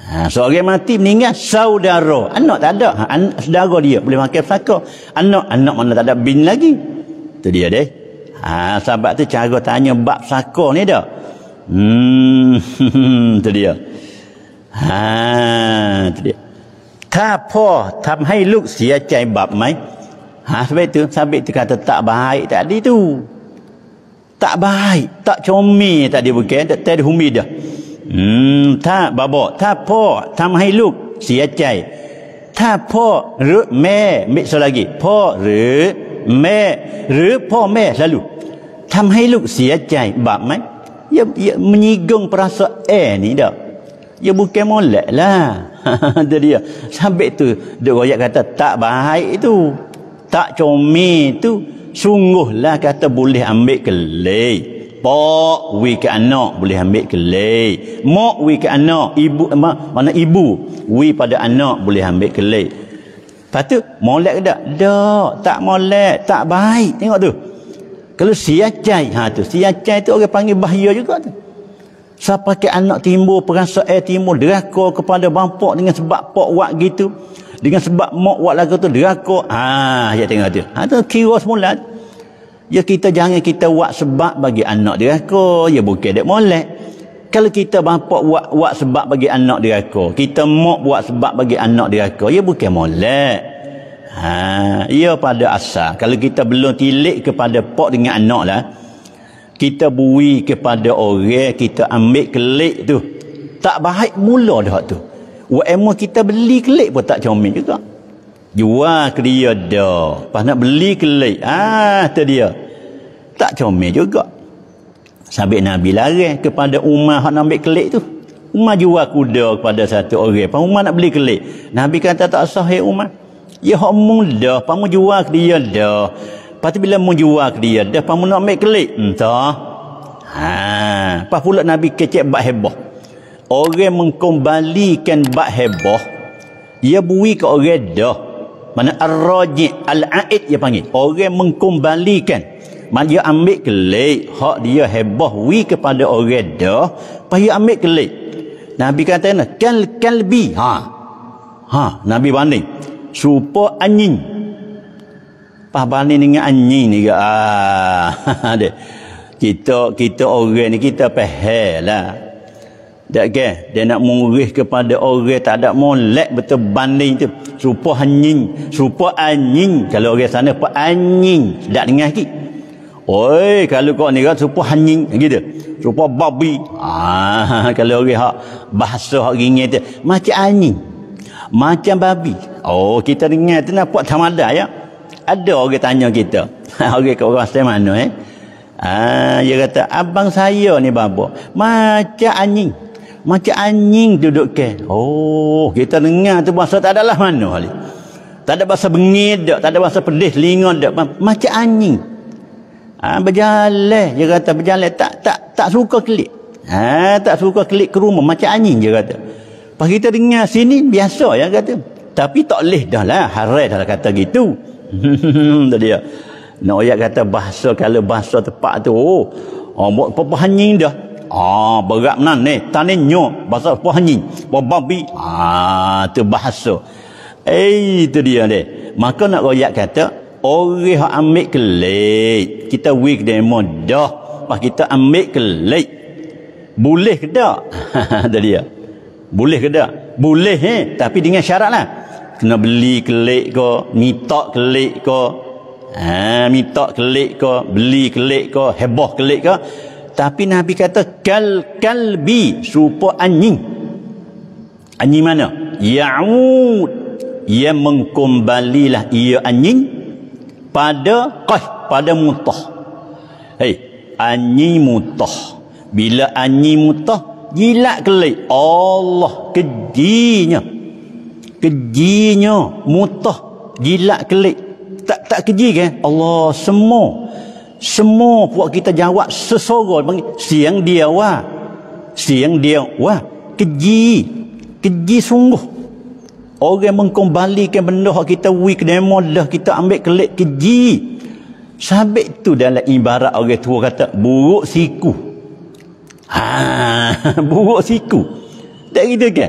Ha seorang mati meninggal saudara, anak tak ada, ha, an- saudara dia boleh hakim pesaka. Anak anak mana tak ada bin lagi. Itu dia deh. Ha, sahabat tu cara tanya bab sako ni dah. Hmm, tu dia. Ha, tu dia. Tak apa, tak hai luk sia cai bab mai. Ha, sebab tu, sahabat tu kata tak baik tadi tu. Tak baik, tak comi tadi bukan, tak tadi humi dah. Hmm, tak babo, tak apa, tak hai luk sia cai. Tak apa, rut me, mik so lagi. Po, rut, แม่หรือพ่อแม่และลูกทำให้ลูกเสียใจบาปไหมอย่าอย่ามีกงประสะแอนี่เด้อย่าบุกแกมอนแหละล่ะเดี๋ยวเดียวสัมเบตุเดี๋ยวกอยากจะตักบาไอ้ตู้ตักจมีตู้ซุ่งห์ล้วก็ต้อบุลีอเบกเลยปอวิกันนอบุลีอเบกเลยมอวิกันนออิบุมาวันอิบุวิปะเดออนนอบุลีอเบกเลย Lepas tu, molek ke tak? Tak, tak molek, tak baik. Tengok tu. Kalau siacai, ha tu, siacai tu orang panggil bahaya juga tu. Saya pakai anak timbul, perasaan air timbul, deraka kepada bapak dengan sebab pok wak gitu. Dengan sebab mok wak lagu tu deraka. Ha, ya tengok tu. Ha tu kira semula. Ya kita jangan kita wak sebab bagi anak deraka. Ya bukan dia molek kalau kita bapa buat, buat sebab bagi anak dia aku kita mak buat sebab bagi anak dia aku ia ya bukan molek ha ia ya pada asal kalau kita belum tilik kepada pak dengan anak lah kita bui kepada orang kita ambil kelik tu tak baik mula dah tu Wa kita beli kelik pun tak comel juga. Jual ke dia dah. Lepas nak beli kelik. Ah, tu dia. Tak comel juga. Sabit Nabi lari eh, kepada Umar yang nak ambil kelik tu. Umar jual kuda kepada satu orang. Pak Umar nak beli kelik. Nabi kata tak sah sahih Umar. Ya hak mula. Pak mu jual ke dia dah. Lepas tu bila mu jual ke dia dah. Pak mu nak ambil kelik. Entah. Ha. Lepas pula Nabi kecek bak heboh. Orang mengkembalikan bak heboh. Ia bui ke orang dah. Mana ar-rajik, al-a'id dia panggil. Orang mengkembalikan man dia ambil kelik hak dia hebah wi kepada orang dah payu ambil kelik nabi kata nah kal kalbi ha ha nabi banding supo anjing pas banding dengan anjing ni ke ah ha kita kita orang ni kita pehelah tak ke dia nak murih kepada orang tak ada molek betul banding tu supo anjing supo anjing kalau orang sana apa anjing tak dengar sikit Oi, kalau kau ni kan serupa hanying gitu. Serupa babi. Ah, kalau orang hak bahasa hak ringan tu macam anjing. Macam babi. Oh, kita dengar tu nak buat tamada ya. Ada orang tanya kita. orang kau rasa mana eh? Ah, dia kata abang saya ni babo. Macam anjing. Macam anjing duduk ke. Oh, kita dengar tu bahasa tak adalah mana Ali? Tak ada bahasa bengit tak ada bahasa pedih lingon dak. Macam anjing. Ha, berjalan, dia kata berjalan. Tak tak tak suka klik. Ha, tak suka klik ke rumah. Macam anjing, dia kata. Lepas kita dengar sini, biasa, ya kata. Tapi tak boleh dah lah. Harai dah lah kata gitu. tu dia. Nak ayat kata bahasa, kalau bahasa tepat tu. Oh, oh buat apa-apa anjing dah. Ah, berat menan ni. Tanin nyok. Bahasa apa anjing. Buat babi. Ah, tu bahasa. Eh, tu dia ni. Maka nak ayat kata, orang yang ambil kelek kita wik demo dah Pas kita ambil kelek boleh ke tak ada dia boleh ke tak boleh eh tapi dengan syarat lah kena beli kelek ke minta kelek ke ha, minta kelek ke beli kelek ke heboh kelek ke tapi Nabi kata kal kalbi serupa anjing anjing mana ya'ud ia mengkembalilah ia anjing pada qah pada mutah hei anyi mutah bila anyi mutah jilat kelik Allah kejinya kejinya mutah jilat kelik tak tak keji kan Allah semua semua buat kita jawab sesorol panggil siang dia wah siang dia wah keji keji sungguh orang mengkembalikan benda yang kita wui ke demo lah kita ambil kelik keji sabit tu dalam ibarat orang tua kata buruk siku ha buruk siku tak kita ke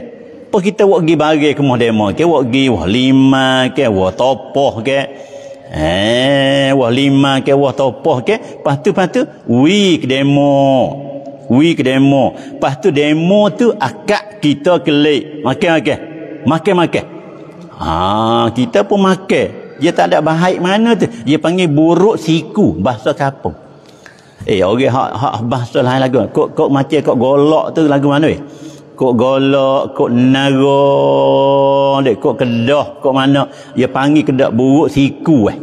apa kita buat pergi bagi ke mah demo ke buat pergi wah lima ke wah topoh ke eh wah lima ke wah topoh ke lepas tu lepas tu wui ke demo wui ke demo lepas tu demo tu akak kita kelik makan okay, okay makan-makan haa kita pun makan dia tak ada bahaya mana tu dia panggil buruk siku bahasa kapung eh orang hak, hak bahasa lain lagu kok kok macam kok golok tu lagu mana eh kok golok kok naro dek kok kedah kok mana dia panggil kedah buruk siku eh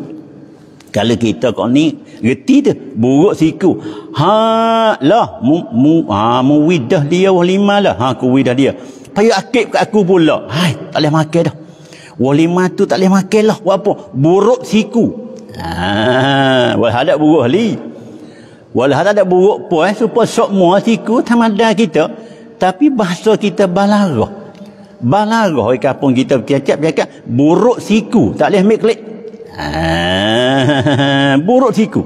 kalau kita kok ni reti tu buruk siku ha lah mu, mu ha mu widah dia wah lima lah ha ku widah dia payu akib kat aku pula. Hai, tak boleh makan dah. Walimah tu tak boleh makan lah. Buat apa? Buruk siku. Ha, ah, wal buruk li. Wal hadak ada buruk pun eh supaya semua siku tamada kita tapi bahasa kita balarah. Balarah oi kampung kita kecap cakap buruk siku tak boleh ambil klik. Ha, ah, buruk siku.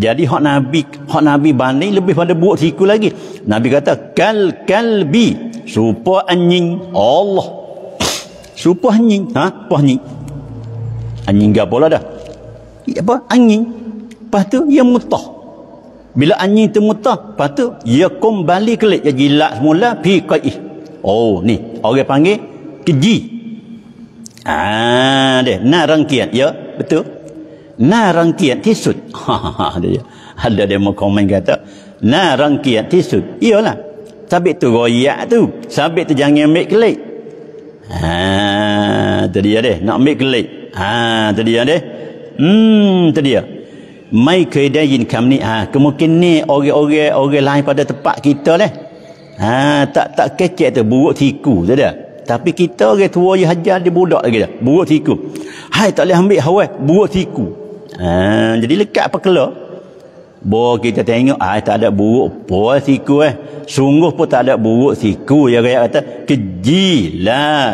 Jadi hak Nabi hak Nabi banding lebih pada buruk siku lagi. Nabi kata kal kalbi Supa anjing Allah Supa anjing ha? Apa anjing Anjing ke apa dah ya, Apa anjing Lepas tu ia mutah Bila anjing tu mutah Lepas tu ia kembali kelik Ia jilat semula Pikai Oh ni Orang panggil Keji Ah, ha, deh. na rangkian Ya betul Na rangkian tisut. Ha, ha, ha, Ada dia mau komen kata. Na rangkian tisut. Iyalah sabit tu royak tu sabit tu jangan ambil kelik ha tu dia deh nak ambil kelik ha tu dia deh hmm tu dia mai kedai kam ni ha kemungkin ni orang-orang orang lain pada tempat kita leh ha tak tak kecek tu buruk tiku tu dia tapi kita orang tua yang hajar dia budak lagi dah buruk tiku hai tak boleh ambil hawai buruk tiku ha jadi lekat pekelah Bawa kita tengok, ah tak ada buruk pun siku eh. Sungguh pun tak ada buruk siku. Ya rakyat kata, keji lah.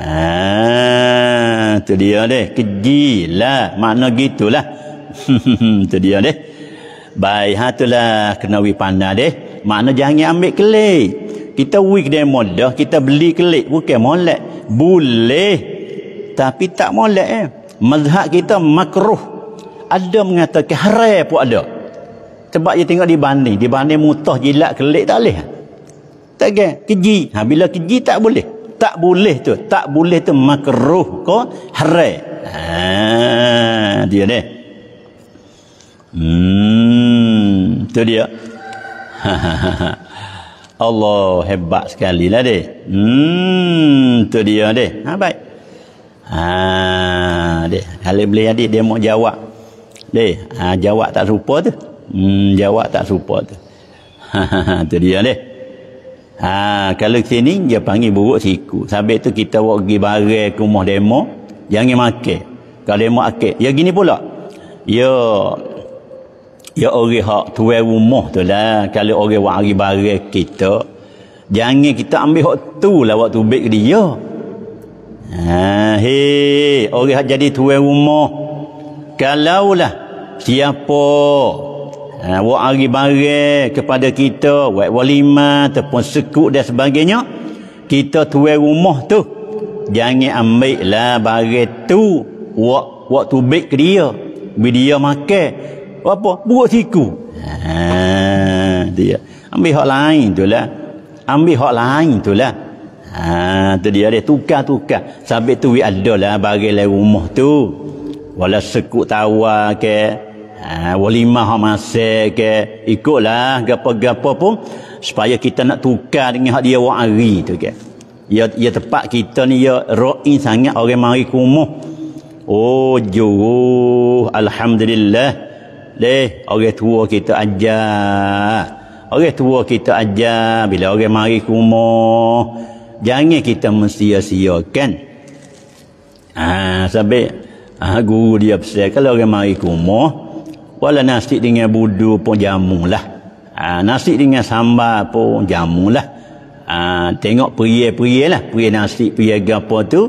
Haa, ah, tu dia deh. Keji lah. Makna gitulah. tu dia deh. Baik, hatulah kena wik pandai deh. Makna jangan ambil kelih. Kita wik dia modah, kita beli kelih. Bukan molek. Boleh. Tapi tak molek eh. Mazhab kita makruh. Ada mengatakan haram pun ada. Ada. Sebab dia tengok dibanding. Dibanding mutah, jilat, kelik tak boleh. Tak kan? Keji. Ha, bila keji tak boleh. Tak boleh tu. Tak boleh tu makruh ko haram. Ha, dia ni. Hmm, tu dia. Allah hebat sekali lah dia. Hmm, tu dia dia. Ha, baik. Ha, dia. Kalau boleh adik dia mau jawab. Dia, ha, jawab tak serupa tu. Hmm, jawab tak serupa tu. tu dia leh. Ha, kalau sini dia panggil buruk siku. Sabit tu kita buat pergi barai ke rumah demo. Jangan makan. Kalau demo akit. Ya gini pula. Ya. Ya orang hak tua rumah tu lah. Kalau orang buat hari barai kita. Jangan kita ambil hak tu lah waktu baik ke dia. Ha, hei. Orang hak jadi tua rumah. Kalaulah. Siapa. Siapa. Ha, wak hari bare kepada kita, wak walima ataupun sekut dan sebagainya, kita tuai rumah tu. Jangan ambil lah bare tu. Wak wak tu baik ke dia. Bila dia makan, apa? Buruk siku. Ha, dia. Ambil hak lain tu lah. Ambil hak lain tu lah. Ha, tu dia dia tukar-tukar. Sampai tu wak ada lah bare lah rumah tu. Walau sekut tawa ke, okay? Ah, walimah hak masih ke ikutlah gapa-gapa pun supaya kita nak tukar dengan hak dia wa'ari tu ke ya ya tepat kita ni ya ro'in sangat orang mari kumuh oh juruh alhamdulillah leh orang tua kita ajar orang tua kita ajar bila orang mari kumuh jangan kita mesti mensia kan? ah ha, ah ha, guru dia pesan kalau orang mari kumuh wala nasi dengan budu pun jamu lah ha, nasi dengan sambal pun jamu lah ha, tengok peria-peria lah peria nasi peria apa tu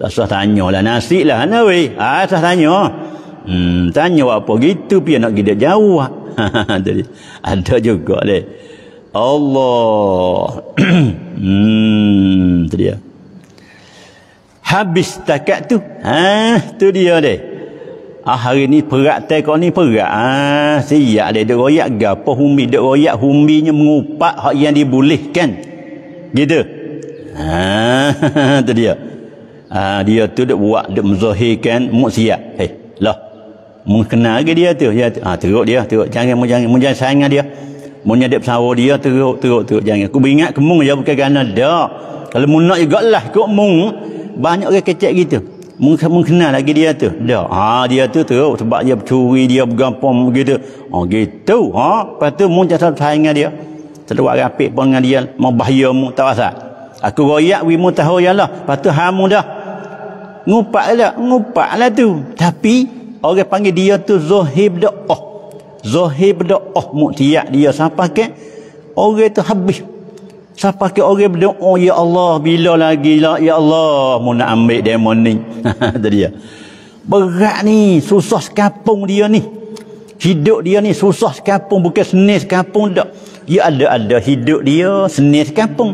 rasa tanya lah nasi lah mana weh ha, rasa tanya hmm, tanya apa gitu pia nak gede jauh jadi ada juga deh Allah hmm, dia habis takat tu ha, tu dia deh ah hari ni perak tai kau ni perak ah siap dia dok royak gapo humbi dok royak humbinya mengupak hak yang dibolehkan gitu ah tu dia ah dia tu dok buat dok muzahirkan muksiat eh lah mengenal ke dia tu ya ah teruk dia teruk jangan jangan jangan sayang dia Munya dia bersawa dia teruk teruk teruk jangan. Aku beringat kemung ya bukan kerana dak. Kalau munak juga lah kok mung banyak orang kecek gitu mengenal lagi dia tu. Dia, Ha dia tu teruk sebab dia curi, dia bergampang gitu. Ha gitu. Ha lepas tu mun jasa dengan dia. Terlewat rapik pun dengan dia, membahaya mu tak Aku royak wi mu tahu ialah. Ya lepas tu hamu dah. Ngupak lah, ngupak lah tu. Tapi orang panggil dia tu zahib dah. Oh. Zahib Oh mu tiak dia sampai ke orang tu habis Siapa ke orang berdoa, oh, Ya Allah, bila lagi lah, Ya Allah, mau nak ambil demon ni. Itu dia. Berat ni, susah sekampung dia ni. Hidup dia ni susah sekampung, bukan seni sekampung tak. Dia ya, ada-ada hidup dia, seni sekampung.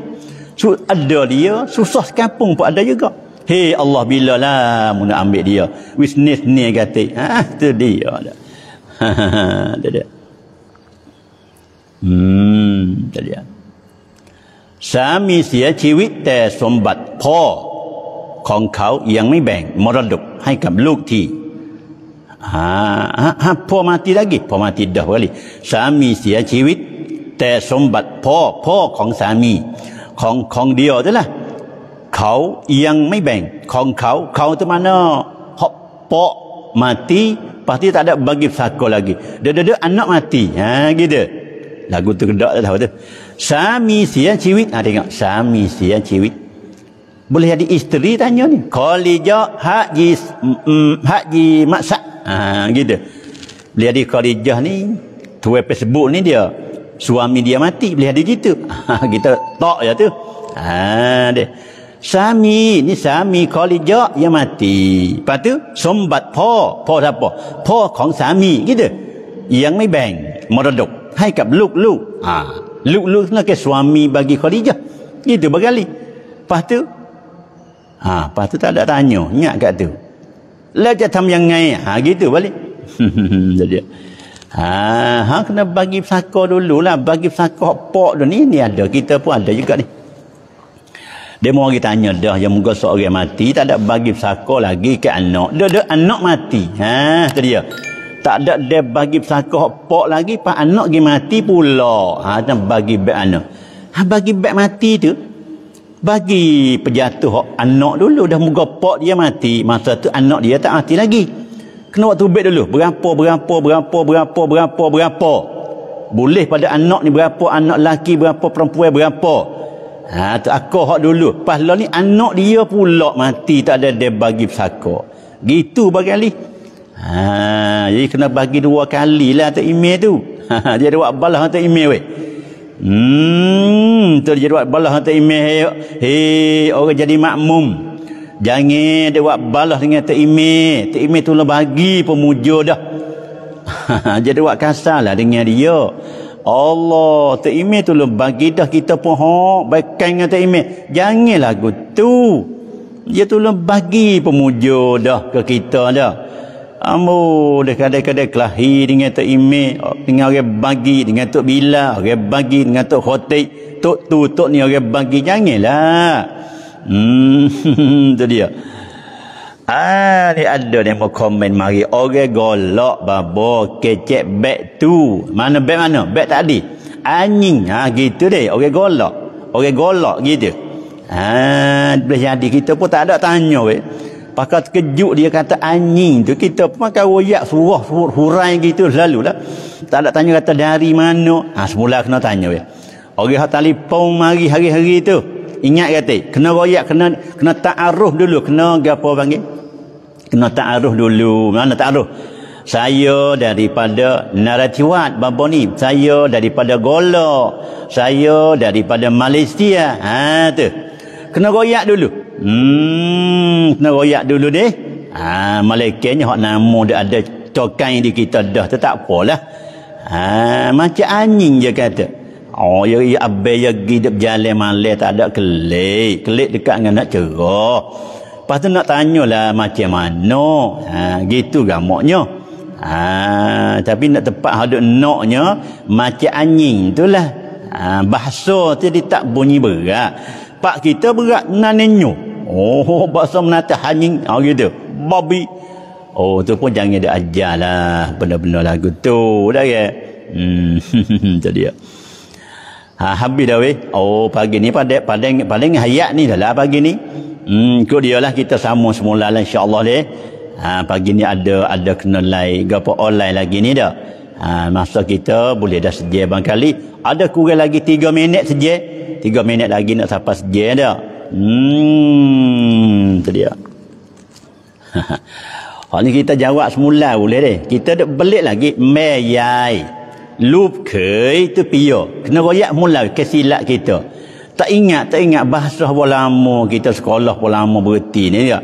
So, ada dia, susah sekampung pun ada juga. Hei Allah, bila lah, mau nak ambil dia. Wisnis ni kata, ha, itu dia. Ha, ha, ha, ha, ha, ha, ha, สามีเสียชีวิต แต่สมบัติพ่อ ของเขายังไม่แบ่ง มรดกให้กับลูกที่ฮาฮะพ่อมาติดกิจพ่อมาติดเดอกวลยสามีเสียชีวิต แต่สมบัติพ่อพ่อของสามี ของของเดียวด้วยล่ะเขายังไม่แบ่ง ของเขา เขาจะมาเนาะเปามาตีั a s t i tak ada bagi sako l a g อ Dia d i ดอันน n a า mati. Ha เด้อ Lagu tu kedak dah tu. Sami siang ciwit. Ha tengok. Sami siang ciwit. Boleh jadi isteri tanya ni. Kolija haji, mm, haji maksak. Ha gitu. Boleh jadi kolijah ni. Tua Facebook ni dia. Suami dia mati. Boleh jadi gitu. Ha kita tak ya tu. Ha dia. Sami ni sami kolijah yang mati. Lepas tu sombat po. Po siapa? Po, po, po, po, po, po, po, po, po, po, Hai, ให้กับลูกลูกอ่าลูกลูกนั่นคือสามีบางีคอลีจ์จ้ะ itu berkali pas tu ha pas tu tak ada tanya ingat kat tu lah dia tam yang ngai ha gitu balik jadi ha ha kena bagi sako dululah bagi sako pok tu ni ni ada kita pun ada juga ni dia mau kita tanya dah yang muka seorang mati tak ada bagi sako lagi ke anak dia anak mati ha tu dia tak ada dia bagi pesakoh pok lagi pak anak pergi mati pula ha dan bagi beg anak ha bagi beg mati tu bagi pejatuh anak dulu dah moga pok dia mati masa tu anak dia tak mati lagi kena waktu beg dulu berapa berapa berapa berapa berapa berapa boleh pada anak ni berapa anak laki berapa perempuan berapa ha tu aku hak dulu pasal ni anak dia pula mati tak ada dia bagi pesakoh gitu bagi alih Ha, jadi kena bagi dua kali lah untuk email tu. Ha, ha, dia ada buat balas untuk email weh. Hmm, tu dia buat balas untuk email. Hei, hey, orang jadi makmum. Jangan dia buat balas dengan untuk email. Untuk email tu lah bagi pemuja dah. Ha, jadi ha, buat kasar lah dengan dia. Allah, untuk email tu lah bagi dah kita pun hak. Baikkan dengan untuk email. Janganlah aku tu. Dia tu lah bagi pemuja dah ke kita dah. Amu dia kadang-kadang kelahi dengan tok ime, dengan orang bagi dengan tu bila, orang bagi dengan tu hotel, tu tu tu ni orang bagi lah. Hmm, tu dia. Ah, ni ada ni mau komen mari orang golok babo kecek beg tu. Mana bet mana? bet tadi. Anjing. Ha gitu deh, orang golok. Orang golok gitu. Ah, boleh jadi kita pun tak ada tanya we. Pakar terkejut dia kata anjing tu. Kita pun makan royak surah hurai gitu selalu lah. Tak nak tanya kata dari mana. Ha, semula kena tanya ya. Orang yang telefon mari hari-hari tu. Ingat kata, kena royak, kena kena ta'aruh dulu. Kena gapo panggil? Kena ta'aruh dulu. Mana ta'aruh? Saya daripada Naratiwat, baboni. Saya daripada Golok. Saya daripada Malaysia. Ha, tu. Kena royak dulu. Hmm, kena royak dulu deh. Ha, malaikatnya hak nama dia ada cokain di kita dah. Tak apalah. Ha, macam anjing je kata. Oh, ya, ya, abis ya, gede berjalan malam, tak ada kelik. Kelik dekat dengan nak cerah. Lepas tu nak tanyalah macam mana. Ha, gitu gamaknya. Ha, tapi nak tepat hadut noknya, macam anjing tu lah. Ha, bahasa tadi tak bunyi berat. Pak kita berat nanenyo. Oh, bahasa menata hanying, Ha, ah, gitu. Babi. Oh, tu pun jangan dia ajar lah. Benda-benda lagu tu. Dah ya. Hmm, tu dia. Ya. Ha, habis dah weh. Oh, pagi ni paling, paling, paling hayat ni dah lah pagi ni. Hmm, ikut dia lah kita sama semula lah insyaAllah dia. Ha, pagi ni ada ada kena lain. Gapa online lagi ni dah. Ha, masa kita boleh dah sejak bang Ada kurang lagi tiga minit sejak. tiga minit lagi nak sampai sejak dah. Hmm, tu dia. Hari kita jawab semula boleh deh. Kita dah belik lagi. Meyai. Lup kei tu piyo. Kena royak mula kesilap kita. Tak ingat, tak ingat bahasa pun lama. Kita sekolah pun lama berhenti ni. Ya.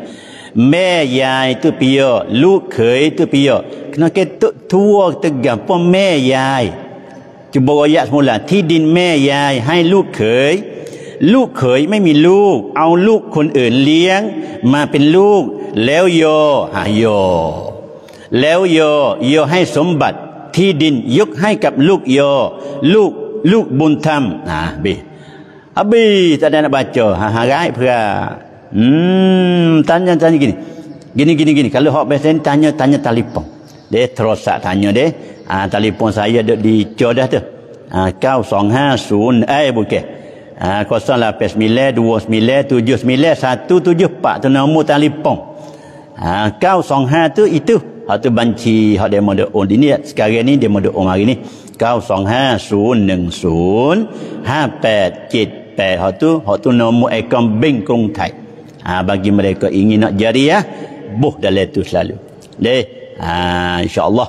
Meyai tu piyo. Lup kei tu piyo. Kena ketuk tua tegang pun meyai. Cuba royak semula. Tidin meyai. Hai lup kei. ลูกเขยไม่มีลูก เอาลูกคนอื่นเลี้ยง มาเป็นลูก แล้วโยหาโย แล้วโยโยให้สมบัติที่ดินยกให้กับลูกโยลูกลูกบุญธรรมนะบีอบีตาดนบาโจหาหาไเพื่ออืมตันยันตันกินนนนกิ g ก n น gini gini kalau hok b น s e น tanya tanya telefon dia น e r o s a k t a n y ปงสายเด e ดี f o n saya dek di j ก d a h tu ah kau น5 0 eh b u k a ก Ha, 089-29-79-174 tu nombor telefon. Ha, kau song ha tu itu. Ha tu banci ha dia mode on di ni. Sekarang ni dia mode on hari ni. Kau song ha sun neng Ha tu. Ha tu nombor ekon bing kong thai. Ha, bagi mereka ingin nak jari ya. Buh dalam tu selalu. Deh. Ha, InsyaAllah.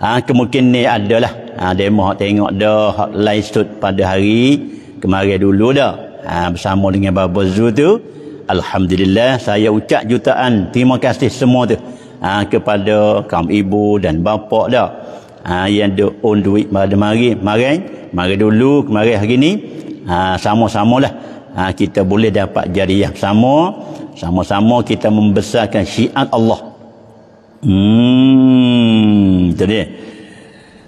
Ha, kemungkinan ni adalah. Ha, demo mahu tengok dah. Ha, Laisut pada hari. Ha, kemarin dulu dah ha, bersama dengan Baba Zu tu Alhamdulillah saya ucap jutaan terima kasih semua tu ha, kepada kaum ibu dan bapa dah ha, yang ada on duit pada mari kemarin mari dulu kemarin hari ni ha, sama-sama lah ha, kita boleh dapat jariah sama sama-sama kita membesarkan syiat Allah hmm itu dia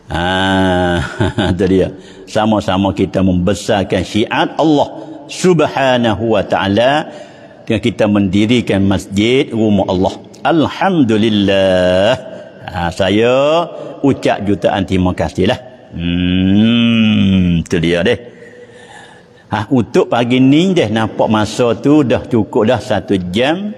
ha, itu dia sama-sama kita membesarkan syiat Allah subhanahu wa ta'ala dengan kita mendirikan masjid rumah Allah Alhamdulillah ha, saya ucap jutaan terima kasih lah hmm, tu dia deh ha, untuk pagi ni deh nampak masa tu dah cukup dah satu jam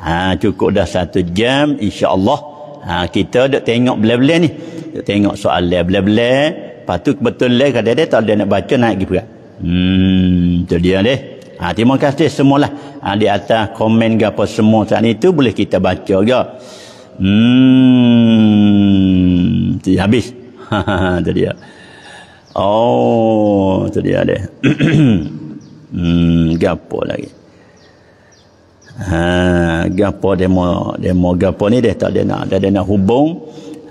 ha, cukup dah satu jam insyaAllah ha, kita dah tengok belah-belah ni dah tengok soalan belah-belah Lepas tu betul leh kata dia tak ada nak baca naik gitu kan. Hmm, tu dia leh. Ha, terima kasih semualah. Ha, di atas komen ke apa semua saat itu boleh kita baca ke. Hmm, tu habis. Ha, dia. Oh, tu dia leh. hmm, gapo lagi. Ha, gapo demo demo gapo ni dia tak ada nak, dia ada nak hubung.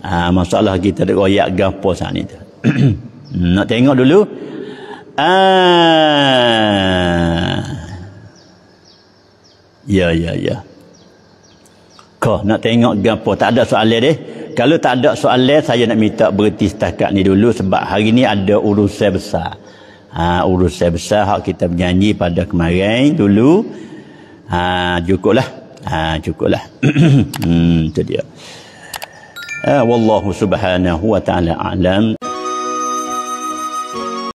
Ha, masalah kita dekat royak gapo saat itu. nak tengok dulu ah ya ya ya kau nak tengok gapo tak ada soalan deh kalau tak ada soalan saya nak minta berhenti setakat ni dulu sebab hari ni ada urusan besar ha, urusan besar hak kita menyanyi pada kemarin dulu ha, cukuplah ha, cukuplah hmm, itu dia ha, Wallahu subhanahu wa ta'ala alam